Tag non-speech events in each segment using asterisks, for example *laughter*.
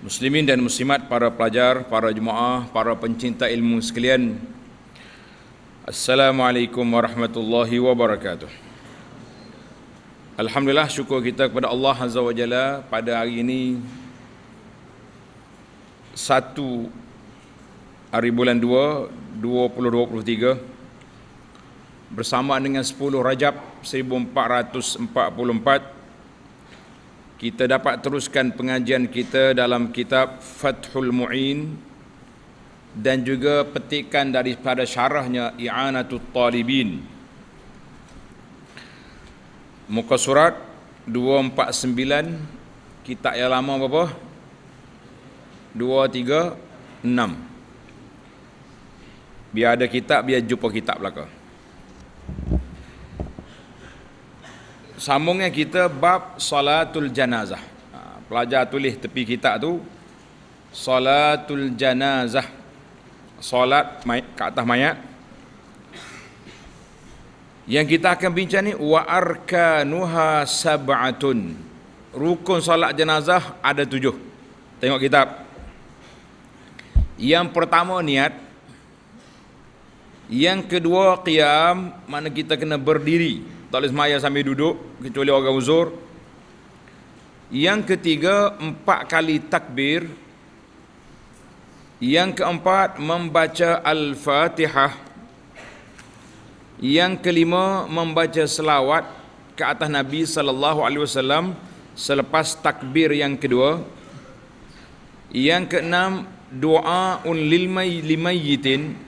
Muslimin dan muslimat, para pelajar, para jemaah, para pencinta ilmu sekalian. Assalamualaikum warahmatullahi wabarakatuh. Alhamdulillah syukur kita kepada Allah Azza wa Jalla pada hari ini satu hari bulan 2 2023 bersama dengan 10 Rajab 1444 kita dapat teruskan pengajian kita dalam kitab Fathul Mu'in dan juga petikan daripada syarahnya I'anatul Talibin muka surat 249 kitab yang lama berapa 236 biar ada kitab biar jumpa kitab belakang sambungnya kita bab salatul janazah. Ha, pelajar tulis tepi kitab tu salatul janazah. Solat mayat ke atas mayat. Yang kita akan bincang ni wa arkanuha sab'atun. Rukun solat jenazah ada tujuh. Tengok kitab. Yang pertama niat. Yang kedua qiyam, mana kita kena berdiri tak boleh semayang sambil duduk kecuali orang uzur yang ketiga empat kali takbir yang keempat membaca al-fatihah yang kelima membaca selawat ke atas Nabi sallallahu alaihi wasallam selepas takbir yang kedua yang keenam doa unlil limayitin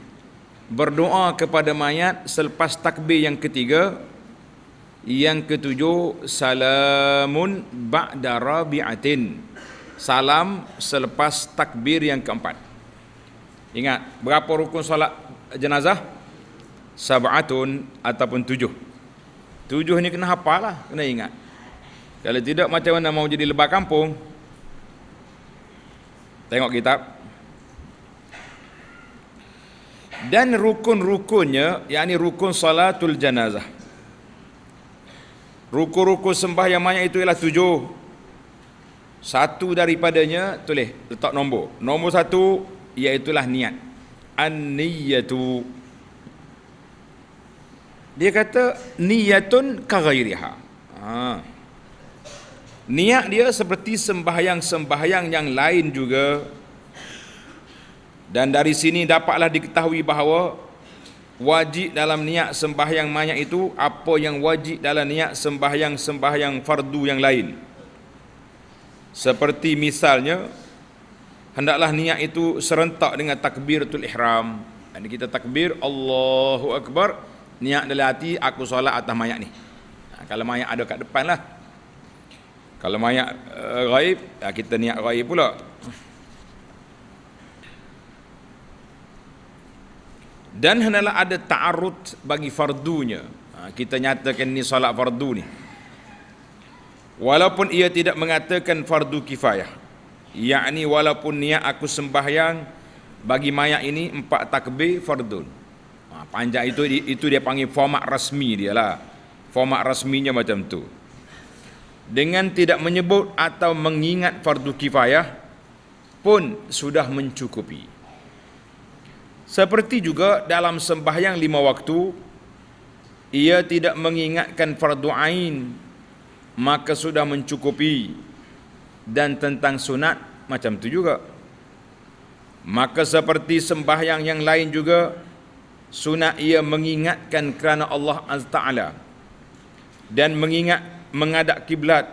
berdoa kepada mayat selepas takbir yang ketiga yang ketujuh salamun ba'da rabi'atin. Salam selepas takbir yang keempat. Ingat, berapa rukun solat jenazah? Sab'atun ataupun tujuh. Tujuh ni kena hafal lah, kena ingat. Kalau tidak macam mana mau jadi lebah kampung? Tengok kitab. Dan rukun-rukunnya, yakni rukun salatul jenazah. Ruku-ruku sembah yang banyak itu ialah tujuh. Satu daripadanya, tulis, letak nombor. Nombor satu, iaitulah niat. An-niyatu. Dia kata, niyatun kagairiha. Ha. Niat dia seperti sembahyang-sembahyang yang lain juga. Dan dari sini dapatlah diketahui bahawa wajib dalam niat sembahyang mayat itu apa yang wajib dalam niat sembahyang sembahyang fardu yang lain seperti misalnya hendaklah niat itu serentak dengan takbir tul ihram jadi kita takbir Allahu akbar niat dalam hati aku solat atas mayat ni ha, kalau mayat ada kat depan lah kalau mayat uh, gaib ya, kita niat gaib pula dan hendaklah ada ta'arud bagi fardunya ha, kita nyatakan ni salat fardu ni walaupun ia tidak mengatakan fardu kifayah yakni walaupun niat aku sembahyang bagi mayat ini empat takbir fardun ha, panjang itu itu dia panggil format rasmi dia lah format rasminya macam tu dengan tidak menyebut atau mengingat fardu kifayah pun sudah mencukupi. Seperti juga dalam sembahyang lima waktu Ia tidak mengingatkan fardu Maka sudah mencukupi Dan tentang sunat macam itu juga Maka seperti sembahyang yang lain juga Sunat ia mengingatkan kerana Allah Azza Ta'ala Dan mengingat mengadak kiblat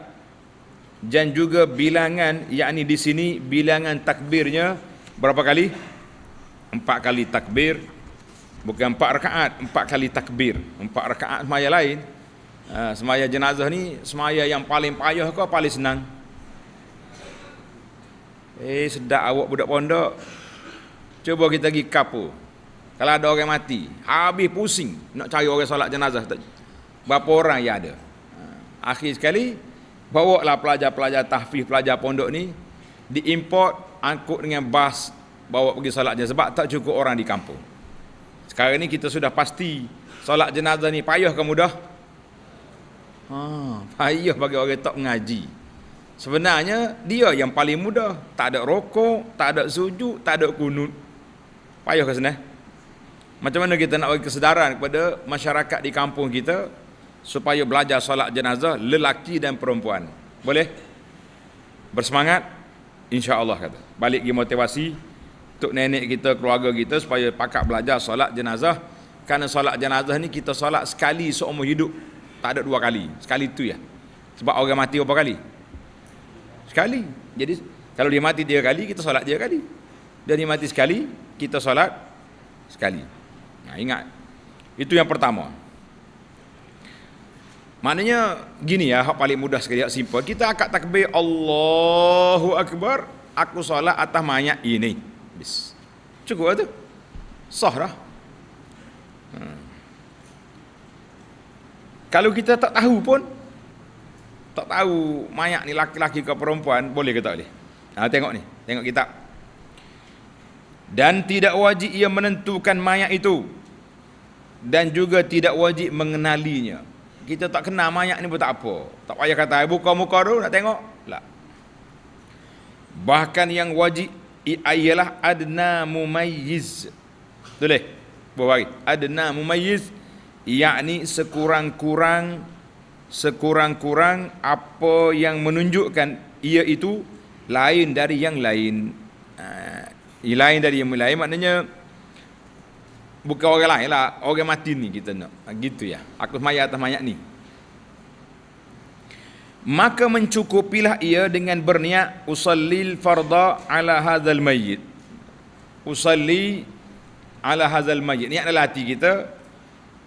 Dan juga bilangan Yang di sini bilangan takbirnya Berapa kali? empat kali takbir bukan empat rakaat empat kali takbir empat rakaat semaya lain ha, semaya jenazah ni semaya yang paling payah ke paling senang eh sedap awak budak pondok cuba kita pergi kapur kalau ada orang mati habis pusing nak cari orang solat jenazah berapa orang yang ada ha, akhir sekali bawa lah pelajar-pelajar tahfiz pelajar pondok ni diimport angkut dengan bas bawa pergi salat jenazah sebab tak cukup orang di kampung. Sekarang ni kita sudah pasti salat jenazah ni payah ke mudah? Ha, payah bagi orang tak mengaji. Sebenarnya dia yang paling mudah, tak ada rokok, tak ada sujud, tak ada kunut. Payah ke sana? Macam mana kita nak bagi kesedaran kepada masyarakat di kampung kita supaya belajar salat jenazah lelaki dan perempuan? Boleh? Bersemangat? InsyaAllah kata. Balik pergi motivasi, tok nenek kita, keluarga kita supaya pakat belajar solat jenazah. Karena solat jenazah ni kita solat sekali seumur hidup. Tak ada dua kali. Sekali tu ya. Sebab orang mati berapa kali? Sekali. Jadi kalau dia mati tiga kali, kita solat tiga kali. Dia dia mati sekali, kita solat sekali. Nah, ingat. Itu yang pertama. Maknanya gini ya, hak paling mudah sekali, hak simple. Kita akad takbir Allahu Akbar, aku solat atas mayat ini habis cukup lah tu sah lah hmm. kalau kita tak tahu pun tak tahu mayat ni laki-laki ke perempuan boleh ke tak boleh ha, tengok ni tengok kitab dan tidak wajib ia menentukan mayat itu dan juga tidak wajib mengenalinya kita tak kenal mayat ni pun tak apa tak payah kata buka muka tu nak tengok tak lah. bahkan yang wajib ialah adna mumayyiz boleh bawa lagi adna mumayyiz yakni sekurang-kurang sekurang-kurang apa yang menunjukkan ia itu lain dari yang lain ha, lain dari yang lain maknanya bukan orang lain lah orang mati ni kita nak ha, gitu ya aku semaya atas mayat ni maka mencukupilah ia dengan berniat usallil farda ala hadzal mayyit usalli ala hadzal mayyit ni adalah hati kita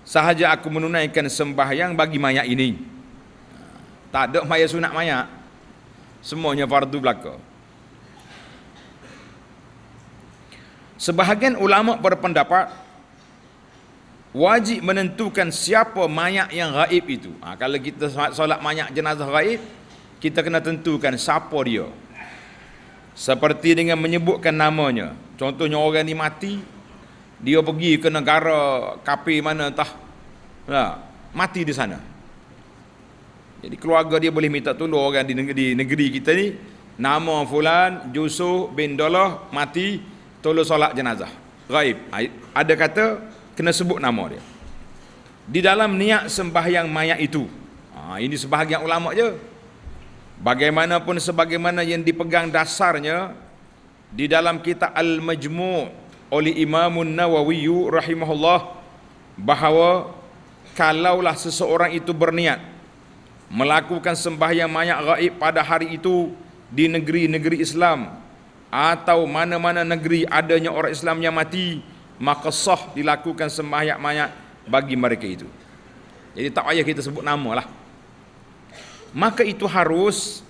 sahaja aku menunaikan sembahyang bagi mayat ini tak ada mayat sunat mayat semuanya fardu belaka sebahagian ulama berpendapat wajib menentukan siapa mayat yang raib itu. Ha, kalau kita solat mayat jenazah raib, kita kena tentukan siapa dia. Seperti dengan menyebutkan namanya. Contohnya orang ni mati, dia pergi ke negara kapi mana entah. Ha, mati di sana. Jadi keluarga dia boleh minta tolong orang di negeri, di negeri kita ni, nama fulan Jusuf bin Dolah mati tolong solat jenazah. raib. Ha, ada kata kena sebut nama dia di dalam niat sembahyang mayat itu ha, ini sebahagian ulama je bagaimanapun sebagaimana yang dipegang dasarnya di dalam kitab al-majmu' oleh Imam Nawawi rahimahullah bahawa kalaulah seseorang itu berniat melakukan sembahyang mayat gaib pada hari itu di negeri-negeri Islam atau mana-mana negeri adanya orang Islam yang mati maka sah dilakukan sembahyang mayat bagi mereka itu. Jadi tak payah kita sebut nama lah. Maka itu harus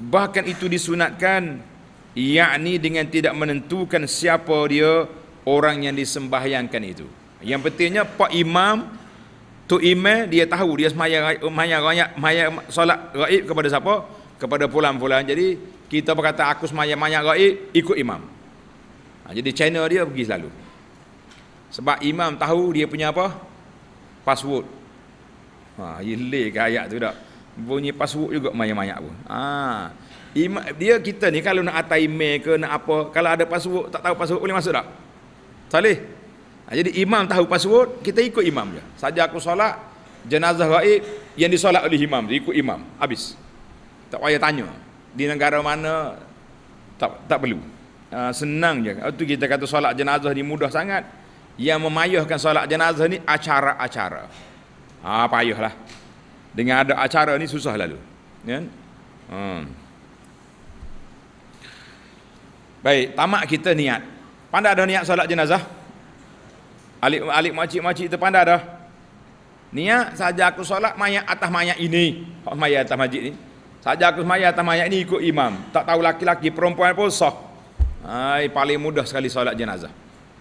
bahkan itu disunatkan yakni dengan tidak menentukan siapa dia orang yang disembahyangkan itu. Yang pentingnya Pak Imam tu imam dia tahu dia sembahyang sembahyang raya sembahyang solat gaib kepada siapa? Kepada pulang-pulang. Jadi kita berkata aku sembahyang mayat gaib ikut imam. Ha, jadi channel dia pergi selalu. Sebab imam tahu dia punya apa? Password. Ha, ilik ayat tu tak? Bunyi password juga banyak banyak pun. Ha. Imam, dia kita ni kalau nak atas email ke nak apa, kalau ada password, tak tahu password boleh masuk tak? Salih. Ha, jadi imam tahu password, kita ikut imam je. Saja aku solat, jenazah gaib yang disolat oleh imam, ikut imam. Habis. Tak payah tanya. Di negara mana, tak tak perlu. Ha, senang je. Itu kita kata solat jenazah ni mudah sangat yang memayuhkan solat jenazah ni acara-acara. Ha payuhlah. Dengan ada acara ni susah lalu. Ya. Hmm. Baik, tamak kita niat. Pandai ada niat solat jenazah? Alik alik makcik makcik tu pandai dah. Niat saja aku solat mayat atas mayat ini. Hak mayat atas masjid ni. Saja aku mayat atas mayat ini ikut imam. Tak tahu laki-laki perempuan pun sah. Hai paling mudah sekali solat jenazah.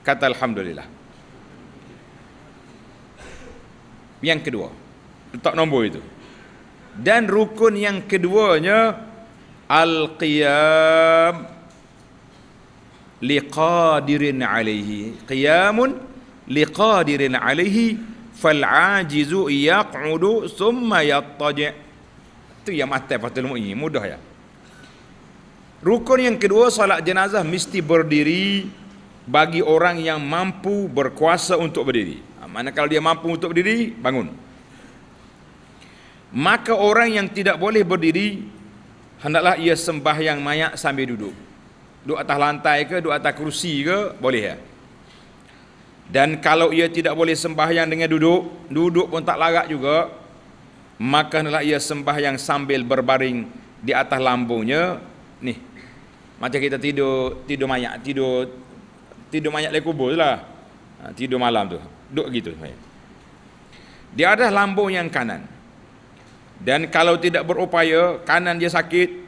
Kata alhamdulillah. Yang kedua. Letak nombor itu. Dan rukun yang keduanya al-qiyam liqadirin alaihi. Qiyamun liqadirin alaihi fal'ajizu yaq'udu summa yattaji' tu yang mati fatul mu'in mudah ya rukun yang kedua salat jenazah mesti berdiri bagi orang yang mampu berkuasa untuk berdiri mana kalau dia mampu untuk berdiri bangun maka orang yang tidak boleh berdiri hendaklah ia sembah yang mayat sambil duduk duduk atas lantai ke duduk atas kerusi ke boleh ya dan kalau ia tidak boleh sembah yang dengan duduk duduk pun tak larat juga maka hendaklah ia sembah yang sambil berbaring di atas lambungnya nih macam kita tidur tidur mayat tidur tidur mayat lekubur lah ha, tidur malam tu duk gitu saya. Di atas lambung yang kanan. Dan kalau tidak berupaya, kanan dia sakit,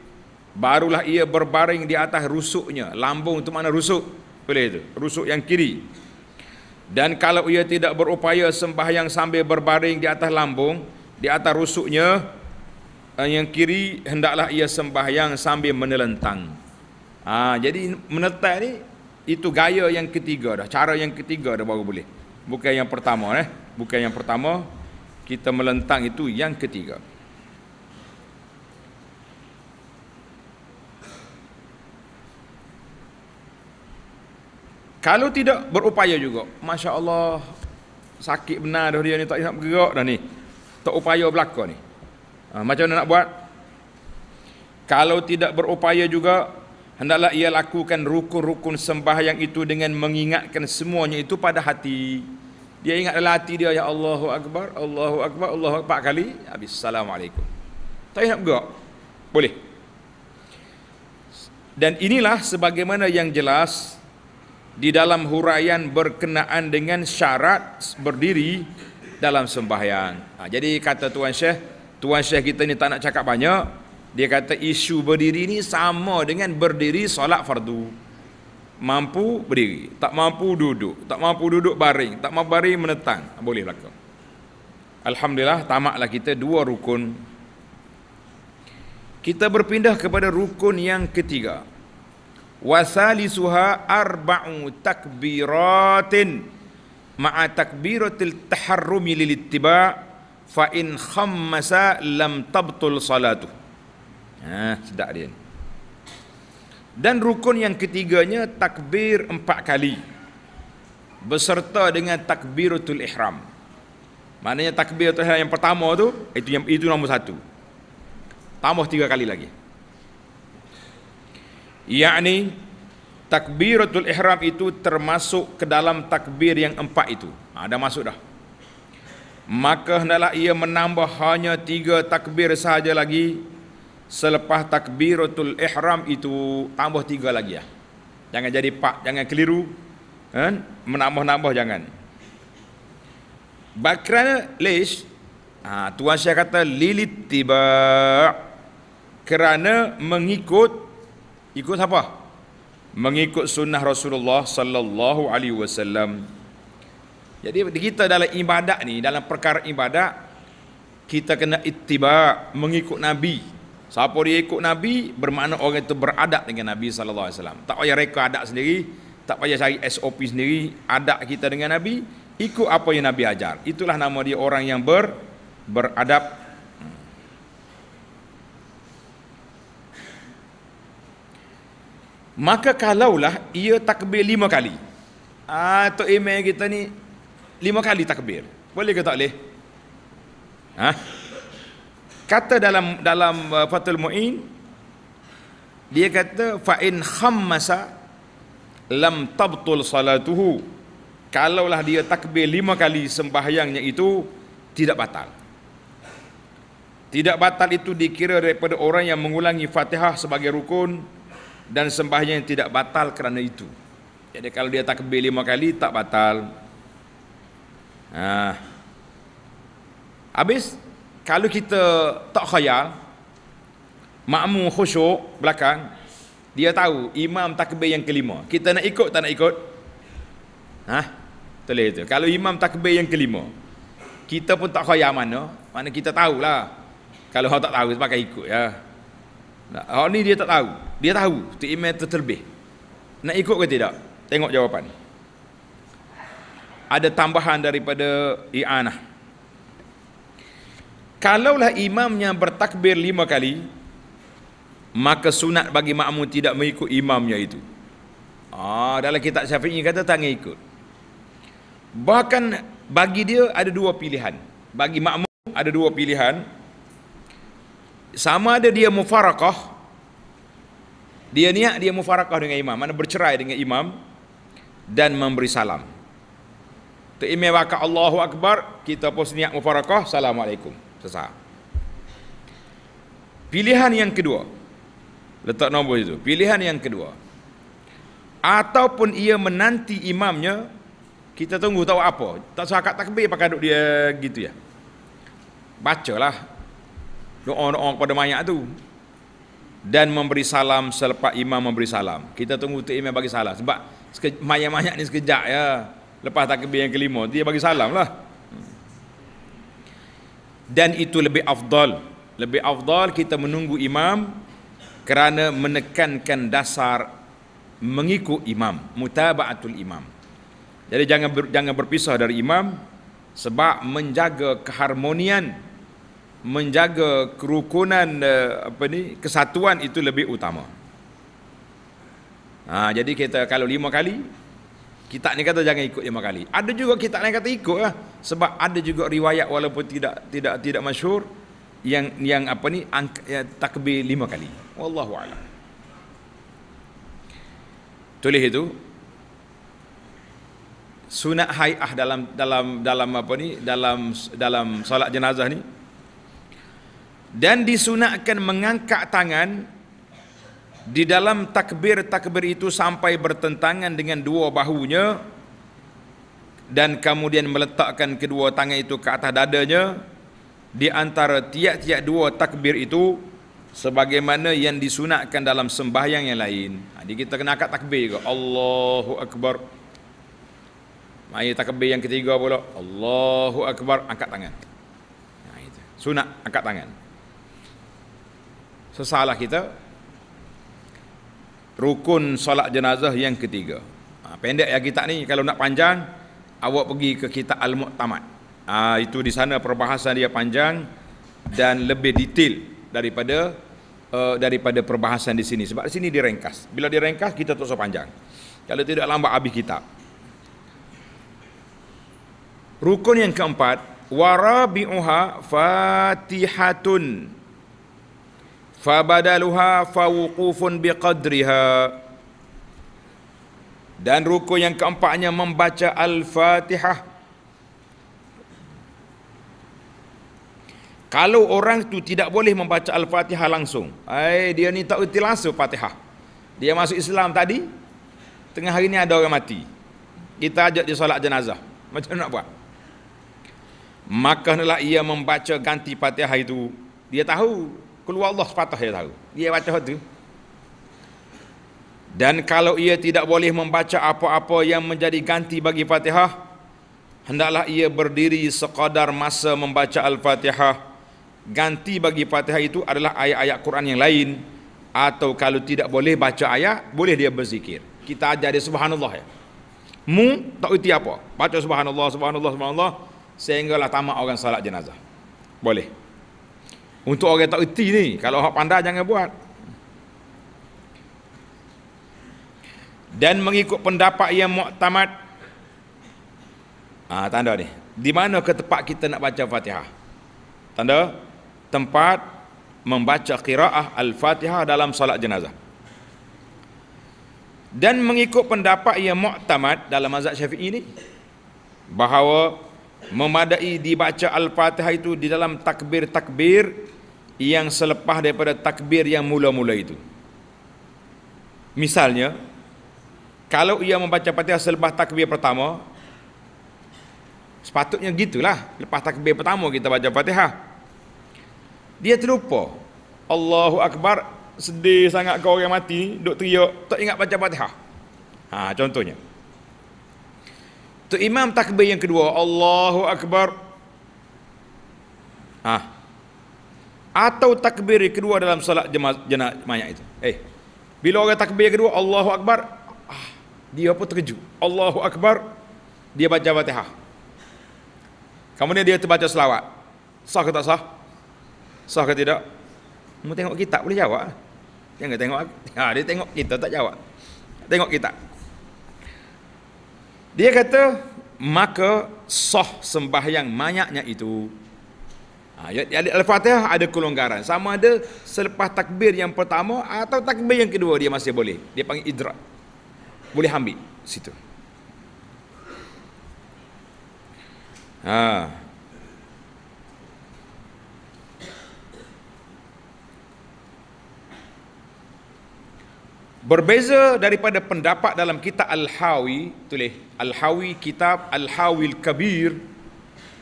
barulah ia berbaring di atas rusuknya. Lambung itu mana rusuk? Boleh itu. Rusuk yang kiri. Dan kalau ia tidak berupaya sembahyang sambil berbaring di atas lambung, di atas rusuknya eh, yang kiri, hendaklah ia sembahyang sambil menelentang. Ha, jadi menetak ni itu gaya yang ketiga dah, cara yang ketiga dah baru boleh bukan yang pertama eh bukan yang pertama kita melentang itu yang ketiga kalau tidak berupaya juga masya-Allah sakit benar dah dia ni tak nak bergerak dah ni tak upaya belaka ni ha, macam mana nak buat kalau tidak berupaya juga Hendaklah ia lakukan rukun-rukun sembahyang itu dengan mengingatkan semuanya itu pada hati. Dia ingat dalam hati dia, Ya Allahu Akbar, Allahu Akbar, Allahu Akbar, empat kali, habis, Assalamualaikum. Tak ingat juga? Boleh. Dan inilah sebagaimana yang jelas di dalam huraian berkenaan dengan syarat berdiri dalam sembahyang. Ha, jadi kata Tuan Syekh, Tuan Syekh kita ni tak nak cakap banyak, dia kata isu berdiri ni sama dengan berdiri solat fardu. Mampu berdiri, tak mampu duduk, tak mampu duduk baring, tak mampu baring menetang, boleh berlaku. Alhamdulillah tamaklah kita dua rukun. Kita berpindah kepada rukun yang ketiga. Wasalisuha arba'u takbiratin ma'a takbiratil taharrumi lil ittiba' khammasa lam tabtul salatuh ha, sedap dia dan rukun yang ketiganya takbir empat kali beserta dengan takbiratul ihram maknanya takbiratul ihram yang pertama tu itu yang itu nombor satu tambah tiga kali lagi Ia yakni takbiratul ihram itu termasuk ke dalam takbir yang empat itu ha, masuk dah maka hendaklah ia menambah hanya tiga takbir sahaja lagi selepas takbiratul ihram itu tambah tiga lagi ya. Jangan jadi pak, jangan keliru. Kan? Menambah-nambah jangan. Bakran lis ah ha, tuan saya kata lilit tiba kerana mengikut ikut apa? Mengikut sunnah Rasulullah sallallahu alaihi wasallam. Jadi kita dalam ibadat ni, dalam perkara ibadat kita kena ittiba mengikut Nabi Siapa dia ikut Nabi bermakna orang itu beradab dengan Nabi sallallahu alaihi wasallam. Tak payah reka adab sendiri, tak payah cari SOP sendiri, adab kita dengan Nabi ikut apa yang Nabi ajar. Itulah nama dia orang yang ber beradab. Hmm. Maka kalaulah ia takbir lima kali. Ah, Tok Imeh kita ni lima kali takbir. Boleh ke tak boleh? Ha? kata dalam dalam uh, Fathul Muin dia kata fa in khammasa lam tabtul salatuhu kalaulah dia takbir lima kali sembahyangnya itu tidak batal tidak batal itu dikira daripada orang yang mengulangi Fatihah sebagai rukun dan sembahyang yang tidak batal kerana itu jadi kalau dia takbir lima kali tak batal ha. habis kalau kita tak khayal makmu khusyuk belakang dia tahu imam takbir yang kelima kita nak ikut tak nak ikut ha boleh itu kalau imam takbir yang kelima kita pun tak khayal mana mana kita tahulah kalau hang tak tahu sebab ikut ya nah, ni dia tak tahu dia tahu tu imam tu terlebih nak ikut ke tidak tengok jawapan ada tambahan daripada i'anah kalaulah imamnya bertakbir lima kali maka sunat bagi makmum tidak mengikut imamnya itu ah, dalam kitab syafi'i kata tak mengikut bahkan bagi dia ada dua pilihan bagi makmum ada dua pilihan sama ada dia mufarakah dia niat dia mufarakah dengan imam mana bercerai dengan imam dan memberi salam Tu imam Allahu Akbar kita pun niat mufarakah assalamualaikum sesat. Pilihan yang kedua. Letak nombor itu. Pilihan yang kedua. Ataupun ia menanti imamnya, kita tunggu tahu apa. Tak usah akad takbir pakai duduk dia gitu ya. Bacalah doa-doa kepada mayat tu. Dan memberi salam selepas imam memberi salam. Kita tunggu tu imam bagi salam. Sebab mayat-mayat ni sekejap ya. Lepas takbir yang kelima, dia bagi salam lah dan itu lebih afdal lebih afdal kita menunggu imam kerana menekankan dasar mengikut imam mutabaatul imam jadi jangan ber, jangan berpisah dari imam sebab menjaga keharmonian menjaga kerukunan eh, apa ni kesatuan itu lebih utama ha, jadi kita kalau lima kali kita ni kata jangan ikut lima kali. Ada juga kita lain kata ikut lah. Sebab ada juga riwayat walaupun tidak tidak tidak masyur. Yang yang apa ni angka, ya, takbir lima kali. Wallahu'alam. Tulis itu. Sunat hayah dalam dalam dalam apa ni dalam dalam solat jenazah ni dan disunatkan mengangkat tangan di dalam takbir-takbir itu sampai bertentangan dengan dua bahunya dan kemudian meletakkan kedua tangan itu ke atas dadanya di antara tiap-tiap dua takbir itu sebagaimana yang disunatkan dalam sembahyang yang lain. Ha, jadi kita kena angkat takbir juga. Allahu Akbar. Mari takbir yang ketiga pula. Allahu Akbar. Angkat tangan. Nah, ha, itu. Sunat angkat tangan. Sesalah kita, rukun solat jenazah yang ketiga. Ha, pendek yang kitab ni kalau nak panjang awak pergi ke kitab Al-Muqtamad. Ha, itu di sana perbahasan dia panjang dan lebih detail daripada uh, daripada perbahasan di sini sebab di sini direngkas. Bila direngkas kita terus panjang. Kalau tidak lambat habis kitab. Rukun yang keempat warabi'uha fatihatun fabadaluha fawuqufun biqadriha dan rukun yang keempatnya membaca al-fatihah kalau orang itu tidak boleh membaca al-fatihah langsung ay, dia ni tak kerti langsung fatihah dia masuk Islam tadi tengah hari ni ada orang mati kita ajak dia solat jenazah macam mana nak buat maka hendaklah ia membaca ganti fatihah itu dia tahu Keluar Allah sepatah dia tahu. Dia baca itu. Dan kalau ia tidak boleh membaca apa-apa yang menjadi ganti bagi Fatihah, hendaklah ia berdiri sekadar masa membaca Al-Fatihah. Ganti bagi Fatihah itu adalah ayat-ayat Quran yang lain. Atau kalau tidak boleh baca ayat, boleh dia berzikir. Kita ajar dia subhanallah ya. Mu tak uti apa. Baca subhanallah, subhanallah, subhanallah. Sehinggalah tamak orang salat jenazah. Boleh. Untuk orang yang tak reti ni, kalau hak pandai jangan buat. Dan mengikut pendapat yang muktamad. Ah ha, tanda ni. Di mana ke tempat kita nak baca Fatihah? Tanda tempat membaca qiraah Al-Fatihah dalam solat jenazah. Dan mengikut pendapat yang muktamad dalam mazhab Syafi'i ni bahawa memadai dibaca Al-Fatihah itu di dalam takbir-takbir yang selepas daripada takbir yang mula-mula itu. Misalnya, kalau ia membaca fatihah selepas takbir pertama, sepatutnya gitulah lepas takbir pertama kita baca fatihah. Dia terlupa. Allahu Akbar, sedih sangat kau orang mati, duk teriak, tak ingat baca fatihah. Ha, contohnya. Tu imam takbir yang kedua, Allahu Akbar. Ha, atau takbir kedua dalam solat jenazah mayat itu. Eh, bila orang takbir kedua Allahu Akbar, ah, dia pun terkejut. Allahu Akbar, dia baca Fatihah. Kemudian dia terbaca selawat. Sah ke tak sah? Sah ke tidak? Mau tengok kitab boleh jawab. Jangan lah. tengok ha, dia tengok kita tak jawab. Tengok kita. Dia kata maka sah sembahyang mayatnya itu Ha, ya, ya, Al-Fatihah ada kelonggaran. Sama ada selepas takbir yang pertama atau takbir yang kedua dia masih boleh. Dia panggil idrak. Boleh ambil situ. Ha. Berbeza daripada pendapat dalam kitab Al-Hawi, tulis Al-Hawi kitab al hawi al Kabir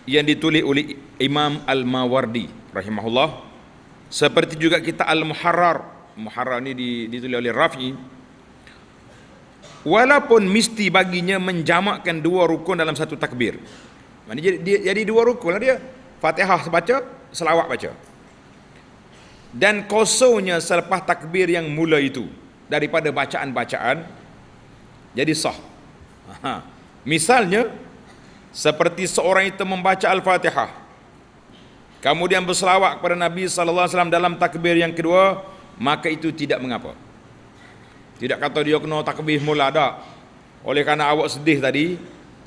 yang ditulis oleh Imam Al-Mawardi rahimahullah seperti juga kita Al-Muharrar Muharrar ini ditulis oleh Rafi walaupun mesti baginya menjamakkan dua rukun dalam satu takbir jadi, dia, jadi dua rukun lah dia Fatihah baca, selawat baca dan kosongnya selepas takbir yang mula itu daripada bacaan-bacaan jadi sah Aha. misalnya seperti seorang itu membaca Al-Fatihah. Kemudian berselawat kepada Nabi sallallahu alaihi wasallam dalam takbir yang kedua, maka itu tidak mengapa. Tidak kata dia kena takbir mula dak. Oleh kerana awak sedih tadi,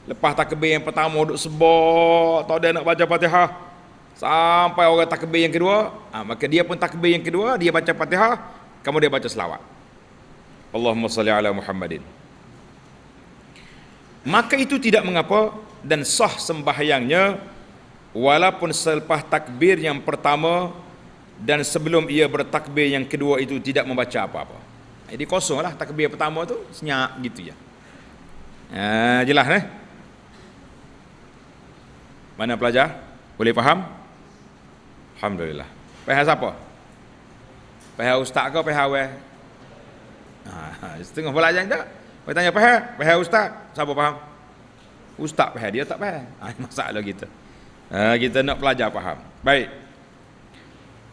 lepas takbir yang pertama duk sebab tak ada nak baca Fatihah. Sampai orang takbir yang kedua, ha, maka dia pun takbir yang kedua, dia baca Fatihah, kamu dia baca selawat. Allahumma salli ala Muhammadin. Maka itu tidak mengapa dan sah sembahyangnya walaupun selepas takbir yang pertama dan sebelum ia bertakbir yang kedua itu tidak membaca apa-apa. Jadi kosonglah takbir pertama tu senyap gitu ya. Ha, jelas eh? Mana pelajar? Boleh faham? Alhamdulillah. Pihak siapa? Pihak ustaz ke pihak awal? Ha, ha setengah pelajar tak? Pertanyaan pihak, pihak ustaz, siapa faham? Ustaz faham, dia tak faham. Ah, *laughs* masalah kita. Ha, kita nak pelajar faham. Baik.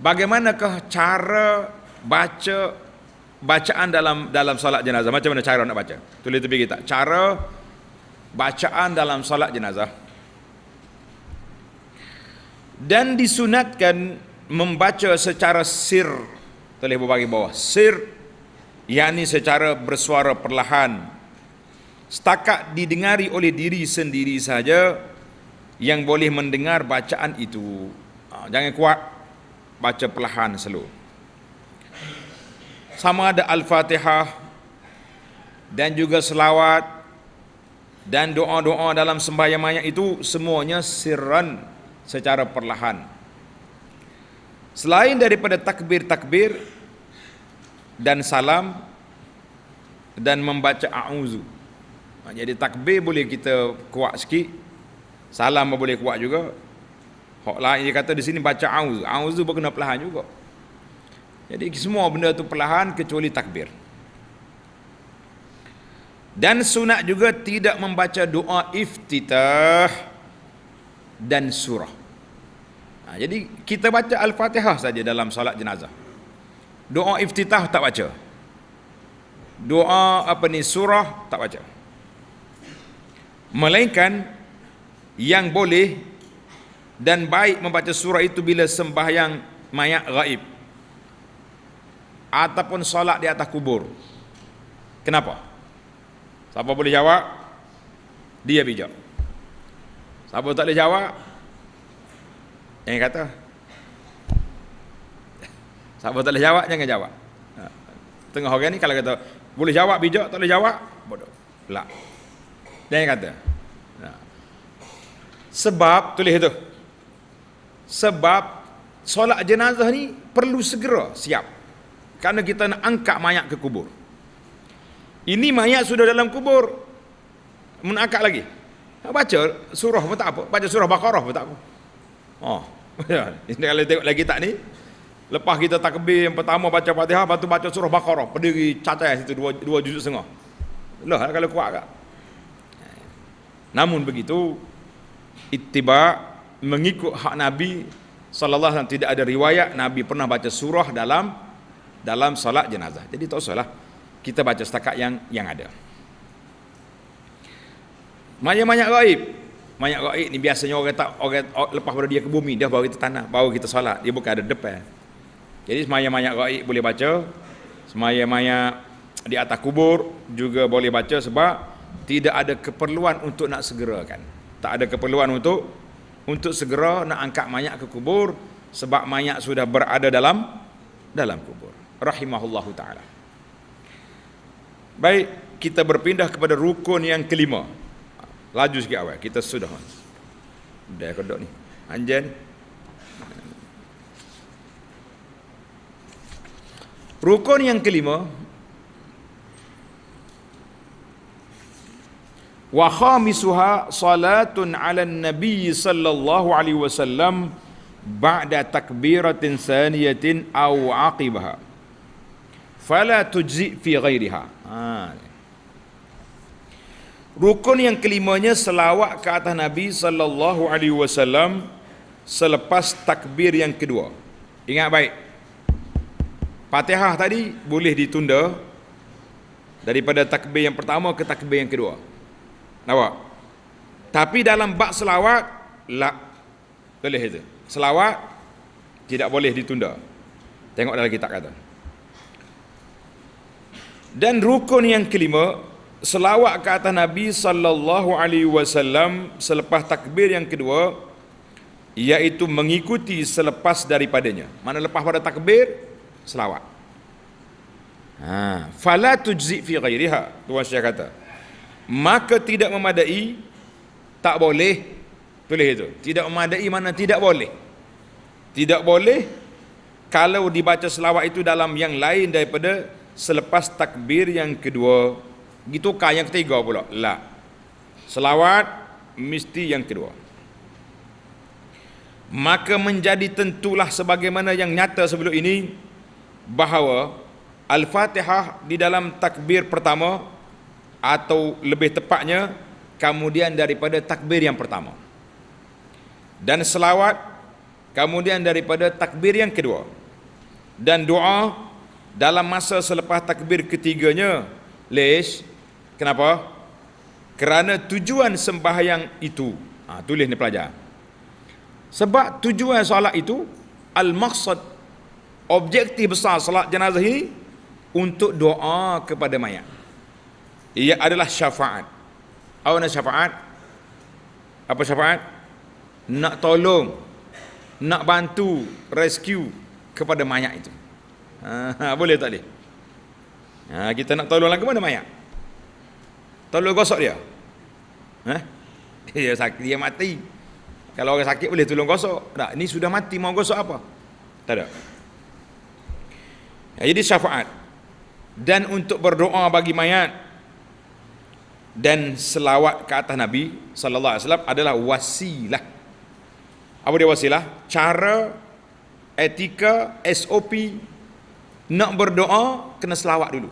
Bagaimanakah cara baca bacaan dalam dalam solat jenazah? Macam mana cara nak baca? Tulis tepi kita. Cara bacaan dalam solat jenazah. Dan disunatkan membaca secara sir. Tulis berbagi bawah. Sir yakni secara bersuara perlahan setakat didengari oleh diri sendiri saja yang boleh mendengar bacaan itu. Ha, jangan kuat baca perlahan slow. Sama ada Al-Fatihah dan juga selawat dan doa-doa dalam sembahyang mayat itu semuanya sirran secara perlahan. Selain daripada takbir-takbir dan salam dan membaca a'udzu Ha, jadi takbir boleh kita kuat sikit. Salam pun boleh kuat juga. Hak lain dia kata di sini baca auz. Auz tu berkena perlahan juga. Jadi semua benda tu perlahan kecuali takbir. Dan sunat juga tidak membaca doa iftitah dan surah. Ha, jadi kita baca Al-Fatihah saja dalam salat jenazah. Doa iftitah tak baca. Doa apa ni surah tak baca. Melainkan yang boleh dan baik membaca surah itu bila sembahyang mayat raib ataupun solat di atas kubur. Kenapa? Siapa boleh jawab? Dia bijak. Siapa tak boleh jawab? Yang kata. *laughs* Siapa tak boleh jawab, jangan jawab. Ha. Tengah orang ni kalau kata, boleh jawab bijak, tak boleh jawab, bodoh. Pelak. Dia yang kata. Ha. Sebab, tulis itu. Sebab, solat jenazah ni perlu segera siap. Kerana kita nak angkat mayat ke kubur. Ini mayat sudah dalam kubur. Mena angkat lagi. Ha, baca surah pun tak apa. Baca surah Baqarah pun tak apa. Oh. *laughs* Ini kalau tengok lagi tak ni. Lepas kita takbir yang pertama baca Fatihah, lepas tu baca surah Baqarah. Pada cacai situ dua, dua juzuk setengah. Loh kalau kuat tak? Namun begitu ittiba mengikut hak Nabi sallallahu alaihi tidak ada riwayat Nabi pernah baca surah dalam dalam solat jenazah. Jadi tak usahlah kita baca setakat yang yang ada. mayat banyak gaib. Mayat gaib ni biasanya orang tak orang, orang lepas pada dia ke bumi dah baru kita tanah, baru kita solat. Dia bukan ada depan. Jadi semayat-mayat gaib boleh baca. Semayat-mayat di atas kubur juga boleh baca sebab tidak ada keperluan untuk nak segerakan tak ada keperluan untuk untuk segera nak angkat mayat ke kubur sebab mayat sudah berada dalam dalam kubur rahimahullahu taala baik kita berpindah kepada rukun yang kelima laju sikit awal kita sudah dah kedok ni anjen rukun yang kelima wa khamisuha salatun ala nabi sallallahu alaihi wasallam ba'da takbiratin saniyatin aw aqibaha fala tujzi fi ghairiha ha. rukun yang kelimanya selawat ke atas nabi sallallahu alaihi wasallam selepas takbir yang kedua ingat baik Fatihah tadi boleh ditunda daripada takbir yang pertama ke takbir yang kedua. Nampak? Tapi dalam bak selawat la boleh itu. Selawat tidak boleh ditunda. Tengok dalam kitab kata. Dan rukun yang kelima, selawat ke atas Nabi sallallahu alaihi wasallam selepas takbir yang kedua iaitu mengikuti selepas daripadanya. Mana lepas pada takbir? Selawat. Ha, fala tujzi fi ghairiha. Tuan saya kata maka tidak memadai tak boleh tulis itu tidak memadai mana tidak boleh tidak boleh kalau dibaca selawat itu dalam yang lain daripada selepas takbir yang kedua gitu kah yang ketiga pula la selawat mesti yang kedua maka menjadi tentulah sebagaimana yang nyata sebelum ini bahawa Al-Fatihah di dalam takbir pertama atau lebih tepatnya kemudian daripada takbir yang pertama dan selawat kemudian daripada takbir yang kedua dan doa dalam masa selepas takbir ketiganya leis. kenapa kerana tujuan sembahyang itu ha, tulis ni pelajar sebab tujuan solat itu al maqsad objektif besar solat jenazah ini untuk doa kepada mayat ia adalah syafaat. Apa nak syafaat? Apa syafaat? Nak tolong, nak bantu, rescue kepada mayat itu. Ha, *laughs* boleh tak boleh? Ha, kita nak tolong ke mana mayat? Tolong gosok dia. Ha? *laughs* Dia sakit, dia mati. Kalau orang sakit boleh tolong gosok. Tak, Ini sudah mati mau gosok apa? Tak ada. Ya, jadi syafaat dan untuk berdoa bagi mayat dan selawat ke atas Nabi sallallahu alaihi wasallam adalah wasilah. Apa dia wasilah? Cara etika SOP nak berdoa kena selawat dulu.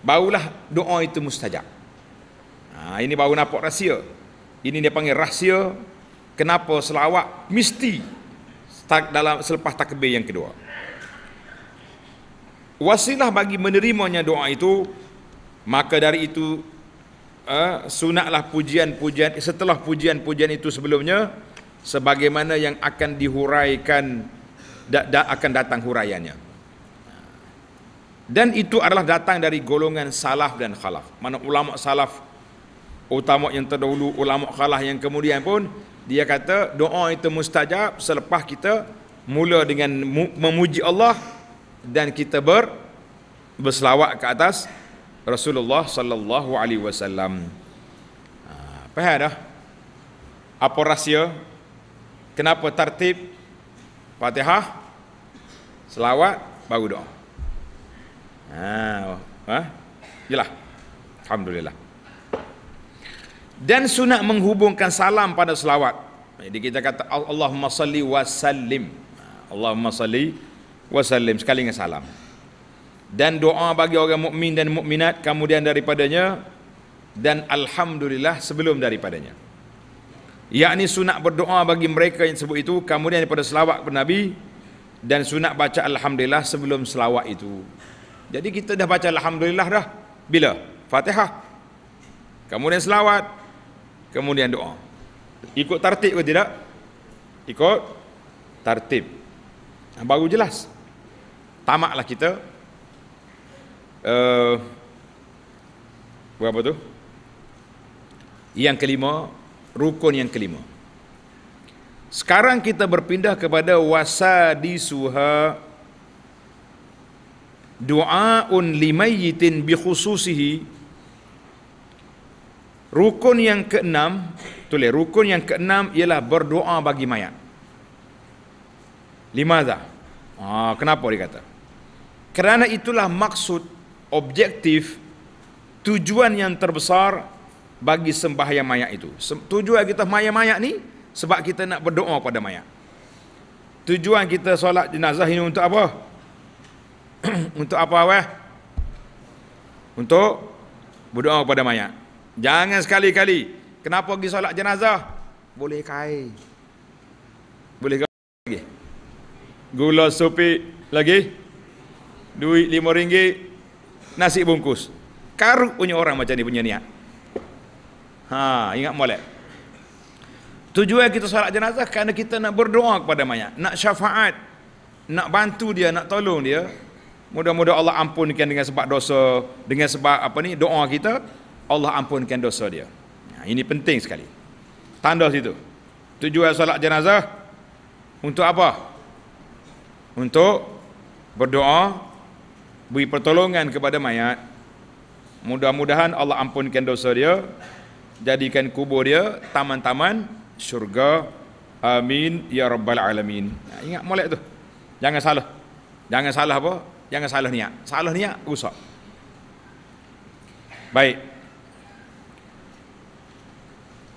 Barulah doa itu mustajab. Ha, ini baru nampak rahsia. Ini dia panggil rahsia kenapa selawat mesti tak dalam selepas takbir yang kedua. Wasilah bagi menerimanya doa itu maka dari itu uh, sunatlah pujian-pujian setelah pujian-pujian itu sebelumnya sebagaimana yang akan dihuraikan da, da, akan datang huraiannya dan itu adalah datang dari golongan salaf dan khalaf mana ulama salaf utama yang terdahulu ulama khalaf yang kemudian pun dia kata doa itu mustajab selepas kita mula dengan memuji Allah dan kita ber berselawat ke atas Rasulullah sallallahu alaihi wasallam. Ah, dah? Apa rahsia? Kenapa tertib Fatihah, selawat, baru doa? Ah, ha? Yalah. Alhamdulillah. Dan sunat menghubungkan salam pada selawat. Jadi kita kata Allahumma salli wa sallim. Ah, Allahumma salli wa sallim sekali dengan salam dan doa bagi orang mukmin dan mukminat kemudian daripadanya dan alhamdulillah sebelum daripadanya yakni sunat berdoa bagi mereka yang sebut itu kemudian daripada selawat kepada nabi dan sunat baca alhamdulillah sebelum selawat itu jadi kita dah baca alhamdulillah dah bila Fatihah kemudian selawat kemudian doa ikut tertib ke tidak ikut tertib baru jelas tamaklah kita uh, berapa tu? Yang kelima, rukun yang kelima. Sekarang kita berpindah kepada wasadi suha du'aun limayyitin bi khususihi rukun yang keenam tulis rukun yang keenam ialah berdoa bagi mayat limaza ah kenapa dia kata kerana itulah maksud objektif tujuan yang terbesar bagi sembahyang mayat itu. Tujuan kita mayat mayat ni sebab kita nak berdoa pada mayat. Tujuan kita solat jenazah ini untuk apa? *clears throat* untuk apa weh? Untuk berdoa kepada mayat. Jangan sekali-kali. Kenapa pergi solat jenazah? Boleh kai. Boleh kai lagi. Gula sopi lagi. Duit lima ringgit nasi bungkus. Karuk punya orang macam ni punya niat. Ha, ingat molek. Tujuan kita solat jenazah kerana kita nak berdoa kepada mayat, nak syafaat, nak bantu dia, nak tolong dia. Mudah-mudah Allah ampunkan dengan sebab dosa, dengan sebab apa ni doa kita, Allah ampunkan dosa dia. Nah, ha, ini penting sekali. Tanda situ. Tujuan solat jenazah untuk apa? Untuk berdoa beri pertolongan kepada mayat mudah-mudahan Allah ampunkan dosa dia jadikan kubur dia taman-taman syurga amin ya rabbal alamin ingat molek tu jangan salah jangan salah apa jangan salah niat salah niat rusak baik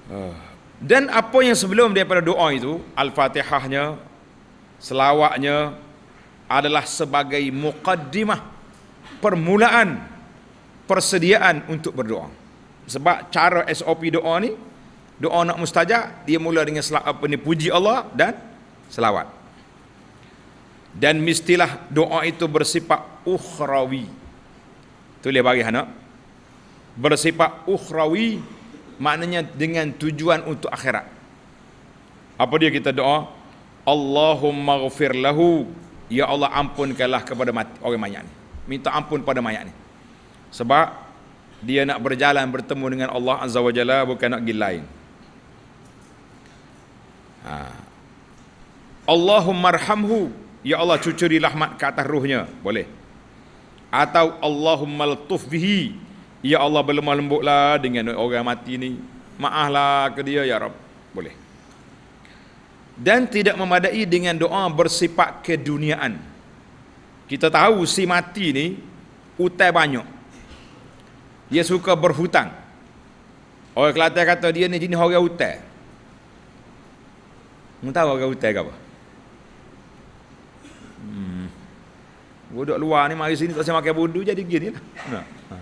ah. dan apa yang sebelum daripada doa itu al-fatihahnya selawatnya adalah sebagai muqaddimah permulaan persediaan untuk berdoa. Sebab cara SOP doa ni, doa nak mustajab, dia mula dengan selak apa ni, puji Allah dan selawat. Dan mestilah doa itu bersifat ukhrawi. Tu bagi anak. Bersifat ukhrawi maknanya dengan tujuan untuk akhirat. Apa dia kita doa? Allahumma ghafir lahu. Ya Allah ampunkanlah kepada orang mayat ni minta ampun pada mayat ni sebab dia nak berjalan bertemu dengan Allah Azza wa Jalla bukan nak pergi lain ha. Allahummarhamhu ya Allah cucuri rahmat ke atas ruhnya boleh atau Allahumma latuf bihi ya Allah berlemah lembutlah dengan orang mati ni maaflah ke dia ya Rabb boleh dan tidak memadai dengan doa bersifat keduniaan kita tahu si mati ni hutang banyak. Dia suka berhutang. Orang Kelantan kata dia ni jenis orang hutang. Mengtahu orang hutang ke apa? Hmm. Budak luar ni mari sini tak saya makan budu jadi gini lah. Ha.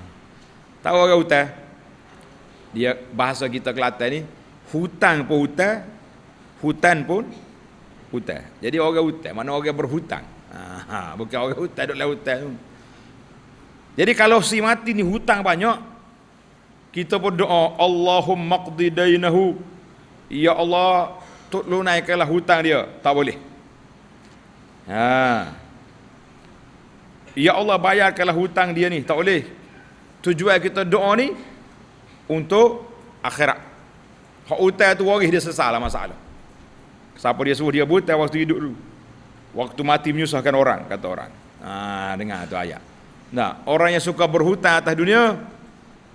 Tahu orang hutang? Dia bahasa kita Kelantan ni hutang pun hutang, hutan pun hutang. Jadi orang hutang, mana orang berhutang. Ha, bukan orang hutan, duduk lautan tu. Jadi kalau si mati ni hutang banyak, kita pun doa, Allahumma qdi dainahu. Ya Allah, tut lunaikanlah hutang dia. Tak boleh. Ha. Ya Allah, bayarkanlah hutang dia ni. Tak boleh. Tujuan kita doa ni, untuk akhirat. Hak hutang tu waris dia sesal lah masalah. Siapa dia suruh dia buta waktu hidup dulu. Waktu mati menyusahkan orang, kata orang. Ah, dengar tu ayat. Nah, orang yang suka berhutang atas dunia,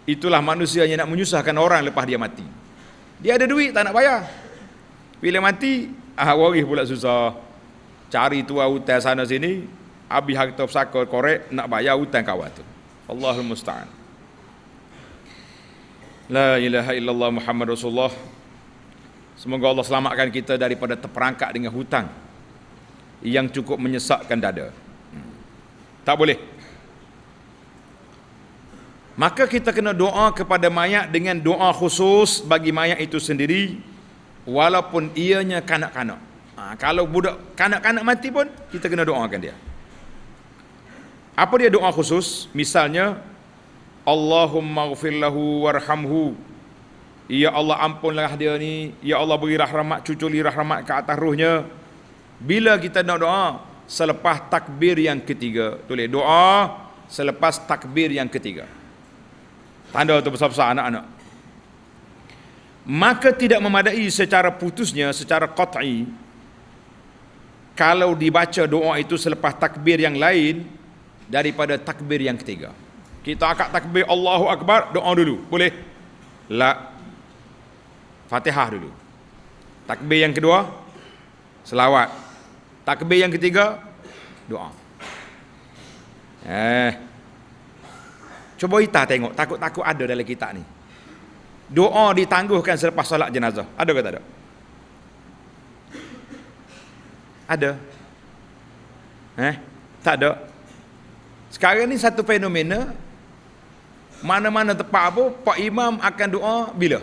itulah manusia yang nak menyusahkan orang lepas dia mati. Dia ada duit tak nak bayar. Bila mati, ah waris pula susah. Cari tua hutang sana sini, habis harta pesaka korek nak bayar hutang kawan tu. Allahul musta'an. La ilaha illallah Muhammad Rasulullah. Semoga Allah selamatkan kita daripada terperangkap dengan hutang yang cukup menyesakkan dada. Hmm. Tak boleh. Maka kita kena doa kepada mayat dengan doa khusus bagi mayat itu sendiri walaupun ianya kanak-kanak. Ha, kalau budak kanak-kanak mati pun kita kena doakan dia. Apa dia doa khusus? Misalnya Allahumma ghafir warhamhu. Ya Allah ampunlah dia ni, ya Allah beri rahmat cucu li rahmat ke atas ruhnya. Bila kita nak doa selepas takbir yang ketiga. Tulis doa selepas takbir yang ketiga. Tanda tu besar-besar anak-anak. Maka tidak memadai secara putusnya, secara qat'i kalau dibaca doa itu selepas takbir yang lain daripada takbir yang ketiga. Kita akan takbir Allahu Akbar, doa dulu. Boleh? La. Fatihah dulu. Takbir yang kedua, selawat. Takbir yang ketiga doa. Eh. Cuba kita tengok takut-takut ada dalam kita ni. Doa ditangguhkan selepas solat jenazah. Ada ke tak ada? Ada. Eh? Tak ada. Sekarang ni satu fenomena mana-mana tempat apa Pak Imam akan doa bila?